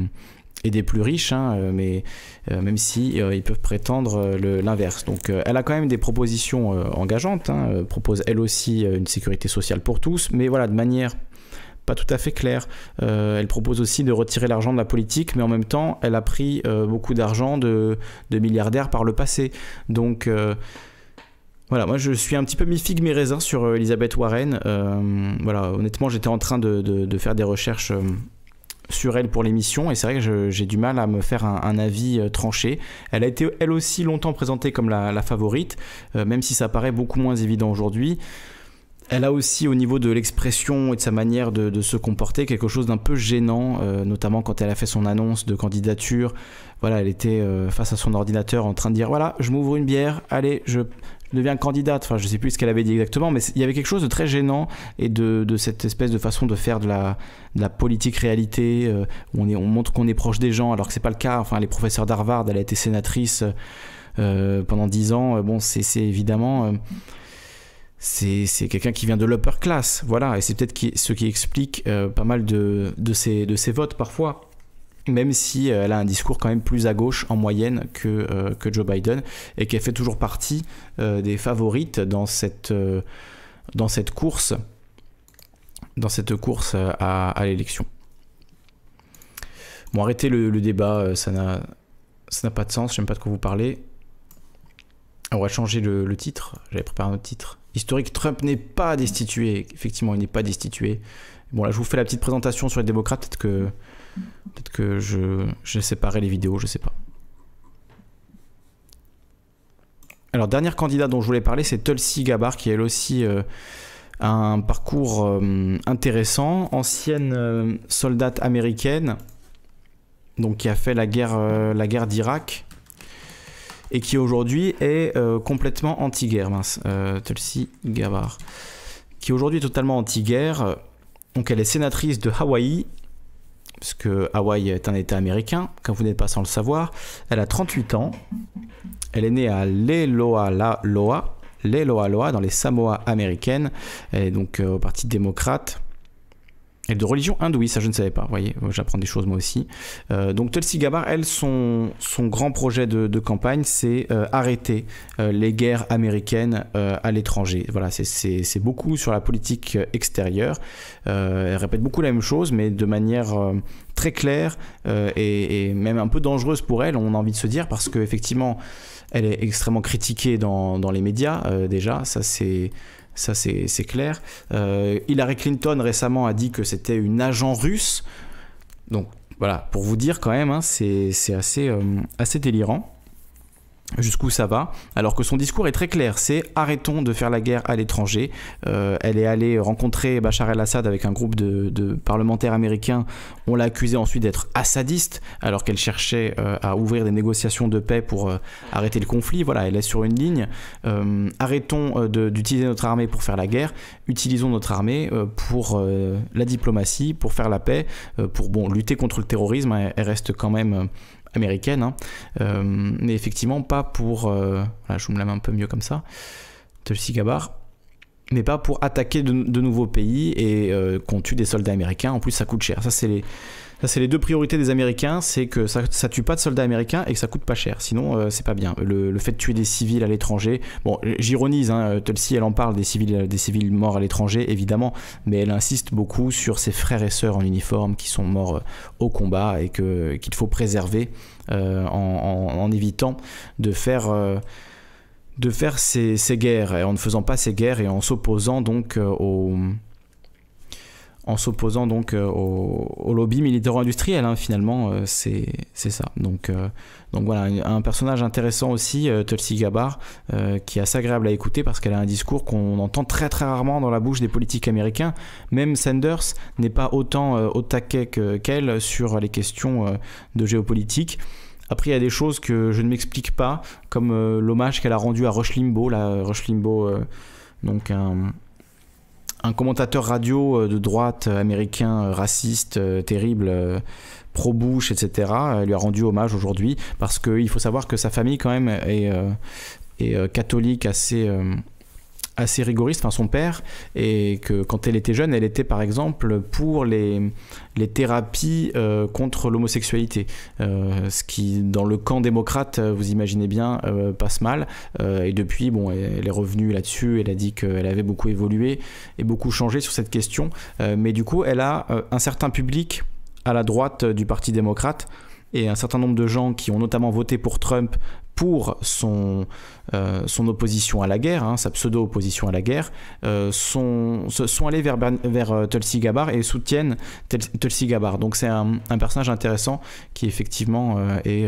Speaker 1: et des plus riches, hein, mais même si ils peuvent prétendre l'inverse. Donc elle a quand même des propositions engageantes, hein, propose elle aussi une sécurité sociale pour tous, mais voilà, de manière pas tout à fait clair. Euh, elle propose aussi de retirer l'argent de la politique, mais en même temps, elle a pris euh, beaucoup d'argent de, milliardaires par le passé. Donc euh, voilà, moi je suis un petit peu mi figue mes raisin sur Elisabeth Warren. voilà, honnêtement, j'étais en train de, faire des recherches sur elle pour l'émission et c'est vrai que j'ai du mal à me faire un, avis tranché. Elle a été elle aussi longtemps présentée comme la, favorite, même si ça paraît beaucoup moins évident aujourd'hui. Elle a aussi au niveau de l'expression et de sa manière de, se comporter quelque chose d'un peu gênant, euh, notamment quand elle a fait son annonce de candidature. Voilà, elle était euh, face à son ordinateur en train de dire voilà, je m'ouvre une bière, allez, je, deviens candidate. Enfin, je sais plus ce qu'elle avait dit exactement, mais il y avait quelque chose de très gênant et de, cette espèce de façon de faire de la, politique réalité euh, où on, on montre qu'on est proche des gens alors que n'est pas le cas. Enfin, les professeurs d'Harvard, elle a été sénatrice pendant dix ans. bon, c'est évidemment c'est quelqu'un qui vient de l'upper class, voilà, et c'est peut-être ce qui explique euh, pas mal de, de, ses, de votes parfois, même si euh, elle a un discours quand même plus à gauche en moyenne que, euh, Joe Biden, et qu'elle fait toujours partie des favorites dans cette, dans cette course, dans cette course à, l'élection. Bon, arrêtez le, débat, ça n'a pas de sens, je j'aime pas de quoi vous parlez. On va changer le titre, j'avais préparé un autre titre historique, Trump n'est pas destitué. Effectivement, il n'est pas destitué. Bon, là, je vous fais la petite présentation sur les démocrates. Peut-être que, peut je, je séparé les vidéos, je sais pas. Alors, dernier candidat dont je voulais parler, c'est Tulsi Gabbard, qui elle aussi euh, un parcours euh, intéressant, ancienne euh, soldate américaine, donc qui a fait la guerre, la guerre d'Irak et qui aujourd'hui est euh, complètement anti-guerre. Mince, euh, Tulsi Gabbard, qui aujourd'hui est totalement anti-guerre. Donc elle est sénatrice de Hawaï, parce que Hawaï est un État américain, quand vous n'êtes pas sans le savoir. Elle a 38 ans. Elle est née à Leloa-loa dans les Samoa américaines. Elle est donc euh, au Parti démocrate est de religion hindouiste, ça je ne savais pas, vous voyez, j'apprends des choses moi aussi. Euh, donc Tulsi Gabbard, elle, son, grand projet de, campagne, c'est euh, arrêter euh, les guerres américaines à l'étranger. Voilà, c'est beaucoup sur la politique extérieure. elle répète beaucoup la même chose, mais de manière très claire et, même un peu dangereuse pour elle, on a envie de se dire, parce qu'effectivement, elle est extrêmement critiquée dans les médias déjà, ça c'est ça c'est clair. Euh, Hillary Clinton récemment a dit que c'était une agent russe. Donc voilà, pour vous dire quand même, hein, c'est assez, euh, assez délirant jusqu'où ça va, alors que son discours est très clair, c'est arrêtons de faire la guerre à l'étranger. Euh, elle est allée rencontrer Bachar el-Assad avec un groupe de, parlementaires américains, on l'a accusée ensuite d'être assadiste, alors qu'elle cherchait euh, à ouvrir des négociations de paix pour euh, arrêter le conflit, voilà, elle est sur une ligne, arrêtons d'utiliser notre armée pour faire la guerre, utilisons notre armée pour la diplomatie, pour faire la paix, pour bon, lutter contre le terrorisme, hein, elle reste quand même américaine, hein. euh, mais effectivement pas pour, euh, je me la mets un peu mieux comme ça, Tulsi Gabbard, mais pas pour attaquer de, nouveaux pays et euh, qu'on tue des soldats américains. En plus, ça coûte cher. Ça, c'est les, ça, c'est les deux priorités des Américains, c'est que ça, ne tue pas de soldats américains et que ça coûte pas cher. Sinon, ce euh, c'est pas bien. Le, fait de tuer des civils à l'étranger, bon, j'ironise, hein, euh, Tulsi, elle en parle des civils, euh, des civils morts à l'étranger, évidemment, mais elle insiste beaucoup sur ses frères et sœurs en uniforme qui sont morts au combat et que qu'il faut préserver en, évitant de faire. de faire ces, guerres et en ne faisant pas ces guerres et en s'opposant donc aux, en s'opposant donc euh, au, lobby militaire industriel hein, finalement, euh, c'est ça. Donc, euh, donc voilà, un, personnage intéressant aussi, Tulsi Gabbard, qui est assez agréable à écouter parce qu'elle a un discours qu'on entend très très rarement dans la bouche des politiques américains. Même Sanders n'est pas autant au taquet qu'elle sur les questions de géopolitique. Après, il y a des choses que je ne m'explique pas, comme l'hommage qu'elle a rendu à Rush Limbaugh, là, Rush donc un, un commentateur radio euh, de droite euh, américain euh, raciste, terrible, pro-Bush, etc., lui a rendu hommage aujourd'hui parce qu'il faut savoir que sa famille, quand même, est, est catholique assez, assez rigoriste, enfin son père, et que quand elle était jeune, elle était par exemple pour les, les thérapies euh, contre l'homosexualité, euh, ce qui dans le camp démocrate, euh, vous imaginez bien, passe mal. et depuis, bon, elle est revenue là-dessus, elle a dit qu'elle avait beaucoup évolué et beaucoup changé sur cette question, mais du coup, elle a un certain public à la droite du Parti démocrate et un certain nombre de gens qui ont notamment voté pour Trump pour son, euh, son opposition à la guerre, hein, sa pseudo-opposition à la guerre, euh, sont, sont, allés vers, vers euh, Tulsi Gabbard et soutiennent Tulsi Gabbard. Donc c'est un, un, personnage intéressant qui effectivement est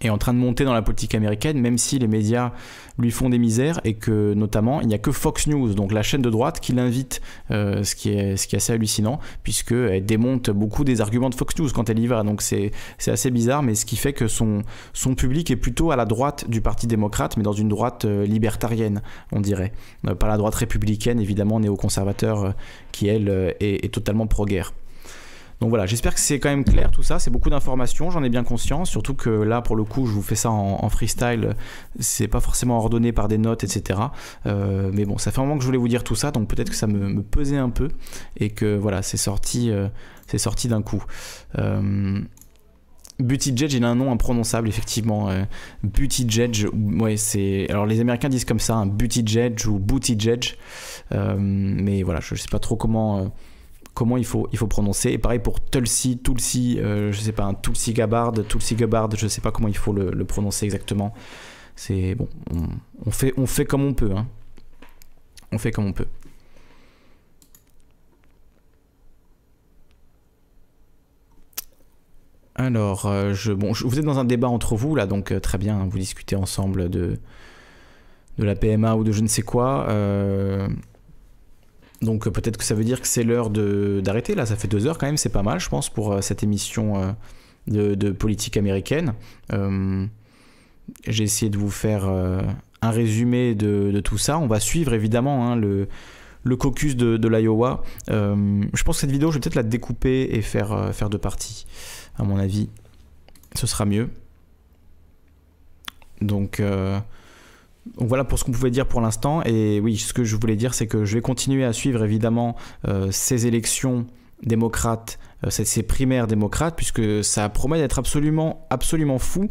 Speaker 1: est en train de monter dans la politique américaine, même si les médias lui font des misères et que notamment il n'y a que Fox News, donc la chaîne de droite, qui l'invite, euh, ce, qui est, assez hallucinant, puisque puisqu'elle démonte beaucoup des arguments de Fox News quand elle y va, donc c'est assez bizarre, mais ce qui fait que son, public est plutôt à la droite du Parti démocrate, mais dans une droite euh, libertarienne, on dirait. Euh, pas la droite républicaine, évidemment, néoconservateur, qui elle est, est totalement pro-guerre. Donc voilà, j'espère que c'est quand même clair tout ça, c'est beaucoup d'informations, j'en ai bien conscience, surtout que là pour le coup je vous fais ça en, freestyle, c'est pas forcément ordonné par des notes, etc. Euh, mais bon, ça fait un moment que je voulais vous dire tout ça, donc peut-être que ça me, pesait un peu et que voilà, c'est sorti, euh, sorti d'un coup. Euh... Judge, il a un nom imprononçable, effectivement. Euh, Beauty Judge, ouais, c'est. Alors, les Américains disent comme ça, un hein, Judge ou Booty Judge. mais voilà, je sais pas trop comment, comment il faut, il faut prononcer. Et pareil pour Tulsi, Tulsi, euh, je sais pas, un Tulsi Gabbard, Tulsi Gabbard, je sais pas comment il faut le, prononcer exactement. C'est bon, on, fait, on fait comme on peut. Hein. On fait comme on peut. Alors, euh, je, bon, vous êtes dans un débat entre vous là, donc euh, très bien, hein, vous discutez ensemble de, de la PMA ou de je ne sais quoi. Donc euh, peut-être que ça veut dire que c'est l'heure d'arrêter. Là, ça fait deux heures quand même, c'est pas mal, je pense, pour euh, cette émission euh, de, politique américaine. J'ai essayé de vous faire un résumé de, tout ça. On va suivre évidemment hein, le, caucus de, l'Iowa. je pense que cette vidéo, je vais peut-être la découper et faire, faire deux parties, à mon avis. Ce sera mieux. Donc voilà pour ce qu'on pouvait dire pour l'instant. Et oui, ce que je voulais dire, c'est que je vais continuer à suivre évidemment euh, ces élections démocrates, euh, ces, primaires démocrates, puisque ça promet d'être absolument, absolument fou.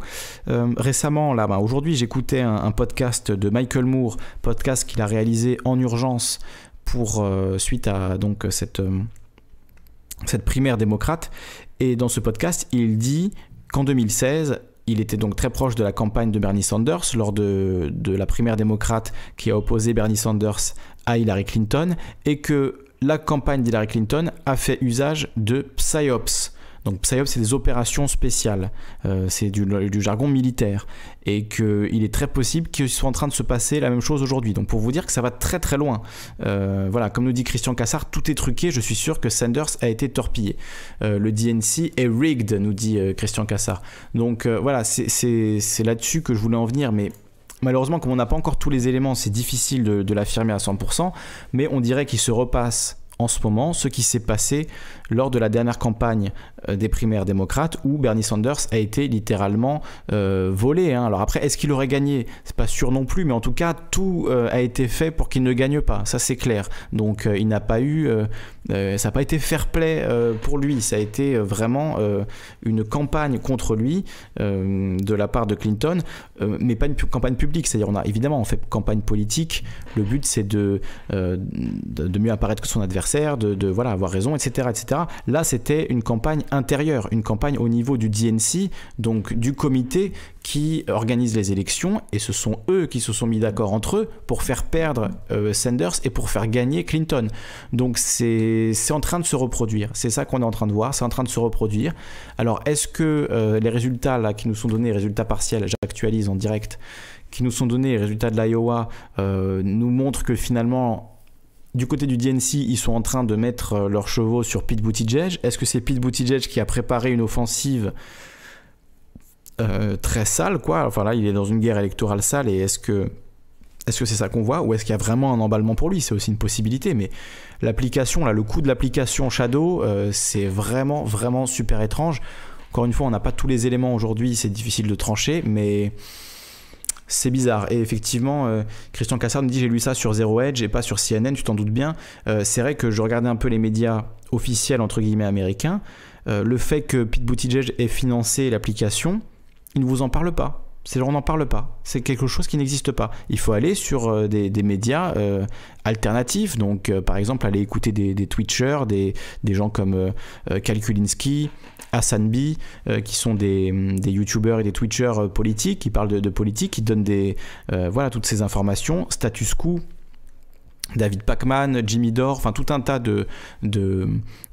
Speaker 1: Euh, récemment, là, bah, aujourd'hui, j'écoutais un, un, podcast de Michael Moore, podcast qu'il a réalisé en urgence pour suite à donc cette cette primaire démocrate. Et dans ce podcast, il dit qu'en 2016, il était donc très proche de la campagne de Bernie Sanders lors de, la primaire démocrate qui a opposé Bernie Sanders à Hillary Clinton et que la campagne d'Hillary Clinton a fait usage de psyops donc PSYOP, c'est des opérations spéciales, euh, c'est du, jargon militaire, et qu'il est très possible qu'il soit en train de se passer la même chose aujourd'hui. Donc pour vous dire que ça va très très loin. Euh, voilà, comme nous dit Christian Cassard, tout est truqué, je suis sûr que Sanders a été torpillé. Euh, le DNC est rigged, nous dit Christian Cassard. Donc voilà, c'est là-dessus que je voulais en venir, mais malheureusement, comme on n'a pas encore tous les éléments, c'est difficile de l'affirmer à 100%, mais on dirait qu'il se repasse en ce moment ce qui s'est passé lors de la dernière campagne euh, des primaires démocrates où Bernie Sanders a été littéralement euh, volé. Hein. Alors après, est-ce qu'il aurait gagné C'est pas sûr non plus, mais en tout cas, tout euh, a été fait pour qu'il ne gagne pas. Ça c'est clair. Donc il n'a pas eu, ça n'a pas été fair-play pour lui. Ça a été vraiment une campagne contre lui de la part de Clinton, mais pas une campagne publique. C'est-à-dire, on a évidemment on fait campagne politique. Le but c'est de, de mieux apparaître que son adversaire de, voilà, avoir raison, etc. etc. Là, c'était une campagne intérieure, une campagne au niveau du DNC, donc du comité qui organise les élections, et ce sont eux qui se sont mis d'accord entre eux pour faire perdre euh, Sanders et pour faire gagner Clinton. Donc c'est en train de se reproduire, c'est ça qu'on est en train de voir, c'est en train de se reproduire. Alors est-ce que euh, les résultats là, qui nous sont donnés, résultats partiels, j'actualise en direct, qui nous sont donnés, résultats de l'Iowa, euh, nous montrent que finalement du côté du DNC, ils sont en train de mettre euh, leurs chevaux sur Pete Buttigieg. Est-ce que c'est Pete Buttigieg qui a préparé une offensive euh, très sale, quoi Enfin là, il est dans une guerre électorale sale, et est-ce que est-ce que c'est ça qu'on voit, ou est-ce qu'il y a vraiment un emballement pour lui C'est aussi une possibilité, mais l'application, là, le coût de l'application Shadow, euh, c'est vraiment, vraiment super étrange. Encore une fois, on n'a pas tous les éléments aujourd'hui, c'est difficile de trancher, mais c'est bizarre. Et effectivement, euh, Christian Cassard me dit j'ai lu ça sur Zero Edge et pas sur CNN, tu t'en doutes bien. Euh, c'est vrai que je regardais un peu les médias officiels, entre guillemets, américains. Euh, le fait que Pete Buttigieg ait financé l'application, il ne vous en parle pas. C'est genre on n'en parle pas. C'est quelque chose qui n'existe pas. Il faut aller sur des, médias alternatifs. Donc, par exemple, aller écouter des, Twitchers, des, gens comme Kalkulinski, Hassan euh, qui sont des, youtubeurs et des twitchers euh, politiques, qui parlent de, politique, qui donnent des, euh, voilà, toutes ces informations, status quo David Pacman, Jimmy Dore, enfin tout un tas de, de,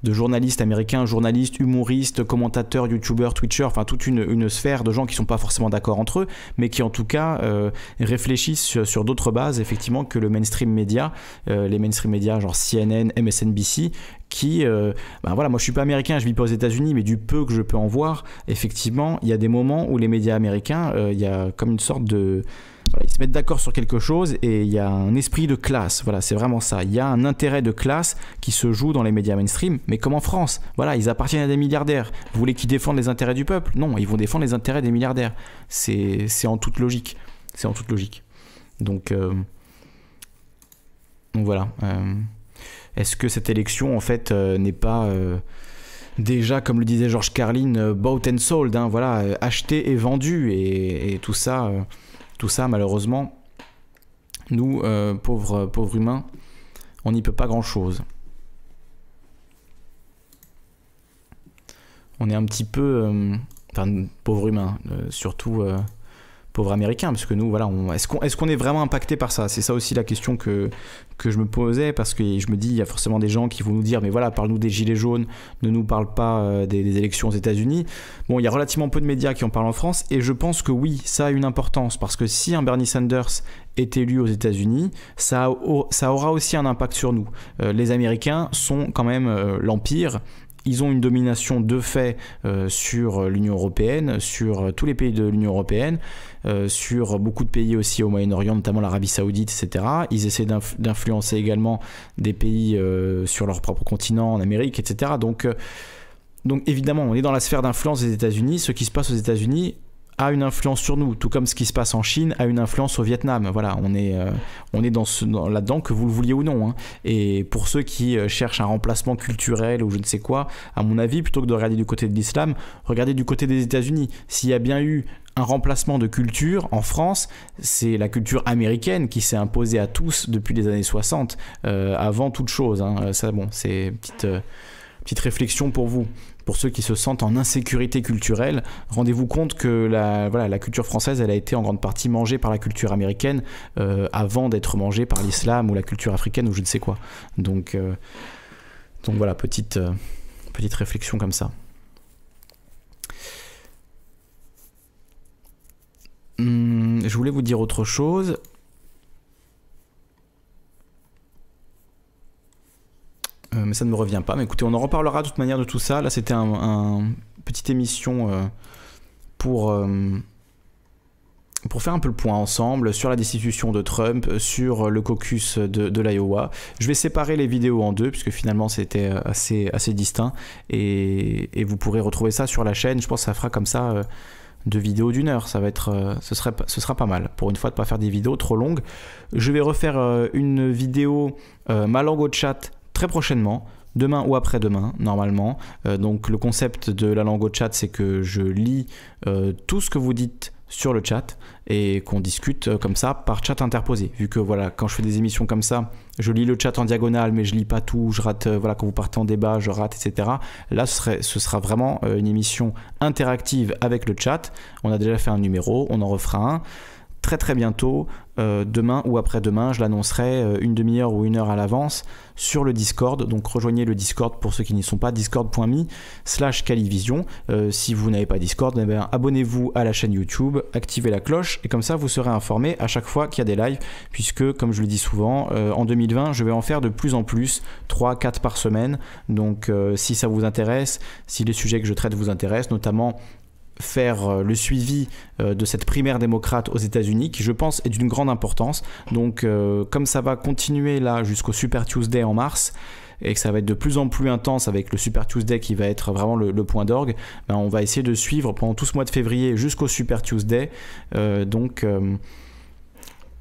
Speaker 1: journalistes américains, journalistes, humoristes, commentateurs, youtubeurs, twitchers, enfin toute une, une, sphère de gens qui ne sont pas forcément d'accord entre eux, mais qui en tout cas euh, réfléchissent sur, d'autres bases effectivement que le mainstream média, euh, les mainstream médias genre CNN, MSNBC, qui, euh, ben voilà, moi je suis pas américain, je vis pas aux États-Unis, mais du peu que je peux en voir, effectivement, il y a des moments où les médias américains, il y a comme une sorte de ils se mettent d'accord sur quelque chose et il y a un esprit de classe. Voilà, c'est vraiment ça. Il y a un intérêt de classe qui se joue dans les médias mainstream, mais comme en France. Voilà, ils appartiennent à des milliardaires. Vous voulez qu'ils défendent les intérêts du peuple Non, ils vont défendre les intérêts des milliardaires. C'est en toute logique. C'est en toute logique. Donc, euh, Donc voilà. Euh, est-ce que cette élection, en fait, euh, n'est pas déjà, comme le disait Georges Carlin, bought and sold, hein, voilà, acheté et vendu, et, tout ça. Tout ça, malheureusement, nous, euh, pauvres, pauvres humains, on n'y peut pas grand-chose. On est un petit peu... Euh, enfin, pauvres humains, euh, surtout pauvres Américains, parce que nous, voilà, est-ce qu'on est, est, vraiment impacté par ça C'est ça aussi la question que, que je me posais, parce que je me dis, il y a forcément des gens qui vont nous dire, mais voilà, parle-nous des Gilets jaunes, ne nous parle pas euh, des, élections aux États-Unis. Bon, il y a relativement peu de médias qui en parlent en France, et je pense que oui, ça a une importance, parce que si un Bernie Sanders est élu aux États-Unis, ça, ça, aura aussi un impact sur nous. Euh, les Américains sont quand même euh, l'empire ils ont une domination de fait sur l'Union européenne, sur tous les pays de l'Union européenne, euh, sur beaucoup de pays aussi au Moyen-Orient, notamment l'Arabie Saoudite, etc. Ils essaient d'influencer également des pays euh, sur leur propre continent, en Amérique, etc. Donc, euh, donc évidemment, on est dans la sphère d'influence des États-Unis. Ce qui se passe aux États-Unis a une influence sur nous, tout comme ce qui se passe en Chine a une influence au Vietnam. Voilà, on est, euh, on est dans, là-dedans que vous le vouliez ou non. Hein. Et pour ceux qui euh, cherchent un remplacement culturel ou je ne sais quoi, à mon avis, plutôt que de regarder du côté de l'islam, regardez du côté des États-Unis. S'il y a bien eu un remplacement de culture en France, c'est la culture américaine qui s'est imposée à tous depuis les années 60, euh, avant toute chose. Hein. Ça, bon, c'est petite petite réflexion pour vous pour ceux qui se sentent en insécurité culturelle, rendez-vous compte que la, voilà, la culture française, elle a été en grande partie mangée par la culture américaine euh, avant d'être mangée par l'islam ou la culture africaine ou je ne sais quoi. Donc, euh, donc voilà, petite, euh, petite réflexion comme ça. Hmm, je voulais vous dire autre chose. Euh, mais ça ne me revient pas. Mais écoutez, on en reparlera de toute manière de tout ça. Là, c'était un, petite émission euh, pour, euh, pour faire un peu le point ensemble sur la destitution de Trump, sur le caucus de, l'Iowa. Je vais séparer les vidéos en deux, puisque finalement, c'était assez, assez distinct. Et, vous pourrez retrouver ça sur la chaîne. Je pense que ça fera comme ça deux vidéos d'une heure. Ça va être, ce, serait, ce sera pas mal. Pour une fois, de ne pas faire des vidéos trop longues. Je vais refaire une vidéo ma langue au chat très prochainement demain ou après-demain, normalement. Euh, donc le concept de la langue au chat, c'est que je lis euh, tout ce que vous dites sur le chat et qu'on discute euh, comme ça par chat interposé. Vu que voilà, quand je fais des émissions comme ça, je lis le chat en diagonale, mais je lis pas tout, je rate, voilà, quand vous partez en débat, je rate, etc. Là, ce, serait, ce sera vraiment une émission interactive avec le chat. On a déjà fait un numéro, on en refera un très très bientôt, euh, demain ou après-demain, je l'annoncerai euh, une demi-heure ou une heure à l'avance sur le Discord. Donc rejoignez le Discord pour ceux qui n'y sont pas, discord.me slash calivision. Euh, si vous n'avez pas Discord, eh ben, abonnez-vous à la chaîne YouTube, activez la cloche et comme ça vous serez informé à chaque fois qu'il y a des lives puisque comme je le dis souvent, en 2020 je vais en faire de plus en plus, 3-4 par semaine. Donc si ça vous intéresse, si les sujets que je traite vous intéressent, notamment faire euh, le suivi euh, de cette primaire démocrate aux États-Unis, qui je pense est d'une grande importance. Donc euh, comme ça va continuer là jusqu'au Super Tuesday en mars, et que ça va être de plus en plus intense avec le Super Tuesday qui va être vraiment le, point d'orgue, ben, on va essayer de suivre pendant tout ce mois de février jusqu'au Super Tuesday. donc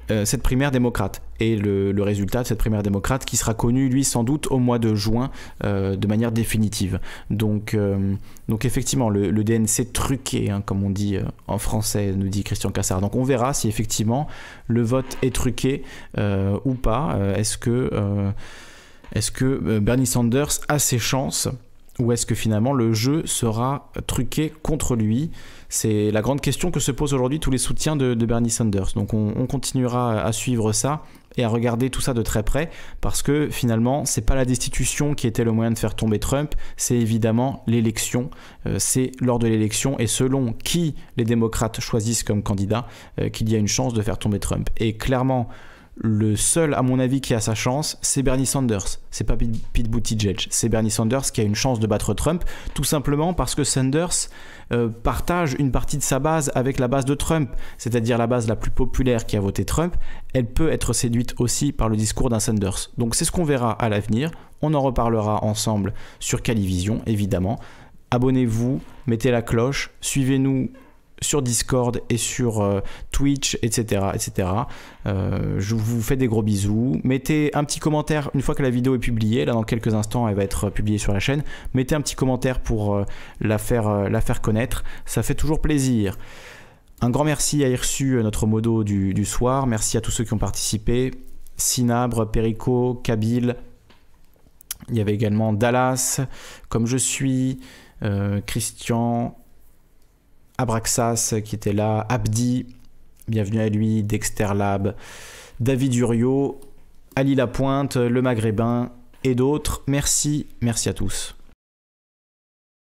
Speaker 1: euh, cette primaire démocrate et le, résultat de cette primaire démocrate qui sera connu, lui, sans doute au mois de juin euh, de manière définitive. Donc, euh, donc effectivement, le, DNC truqué, hein, comme on dit en français, nous dit Christian Cassard. Donc on verra si effectivement le vote est truqué ou pas. Est-ce que, est -ce que Bernie Sanders a ses chances ou est-ce que finalement le jeu sera truqué contre lui C'est la grande question que se posent aujourd'hui tous les soutiens de, Bernie Sanders. Donc on, continuera à suivre ça et à regarder tout ça de très près parce que finalement c'est pas la destitution qui était le moyen de faire tomber Trump, c'est évidemment l'élection. Euh, c'est lors de l'élection et selon qui les démocrates choisissent comme candidat euh, qu'il y a une chance de faire tomber Trump. Et clairement le seul, à mon avis, qui a sa chance, c'est Bernie Sanders. C'est pas Pete Buttigieg. C'est Bernie Sanders qui a une chance de battre Trump, tout simplement parce que Sanders euh, partage une partie de sa base avec la base de Trump, c'est-à-dire la base la plus populaire qui a voté Trump. Elle peut être séduite aussi par le discours d'un Sanders. Donc c'est ce qu'on verra à l'avenir. On en reparlera ensemble sur Calivision, évidemment. Abonnez-vous, mettez la cloche, suivez-nous sur Discord et sur euh, Twitch, etc. etc. Euh, je vous fais des gros bisous. Mettez un petit commentaire une fois que la vidéo est publiée. Là, dans quelques instants, elle va être euh, publiée sur la chaîne. Mettez un petit commentaire pour la, faire, la faire connaître. Ça fait toujours plaisir. Un grand merci à Irsu, notre modo du, soir. Merci à tous ceux qui ont participé. Sinabre, Perico, Kabil. Il y avait également Dallas, Comme je suis, Christian, Abraxas qui était là, Abdi, bienvenue à lui, Dexter Lab, David Uriot, Ali Lapointe, Le Maghrébin et d'autres. Merci, merci à tous.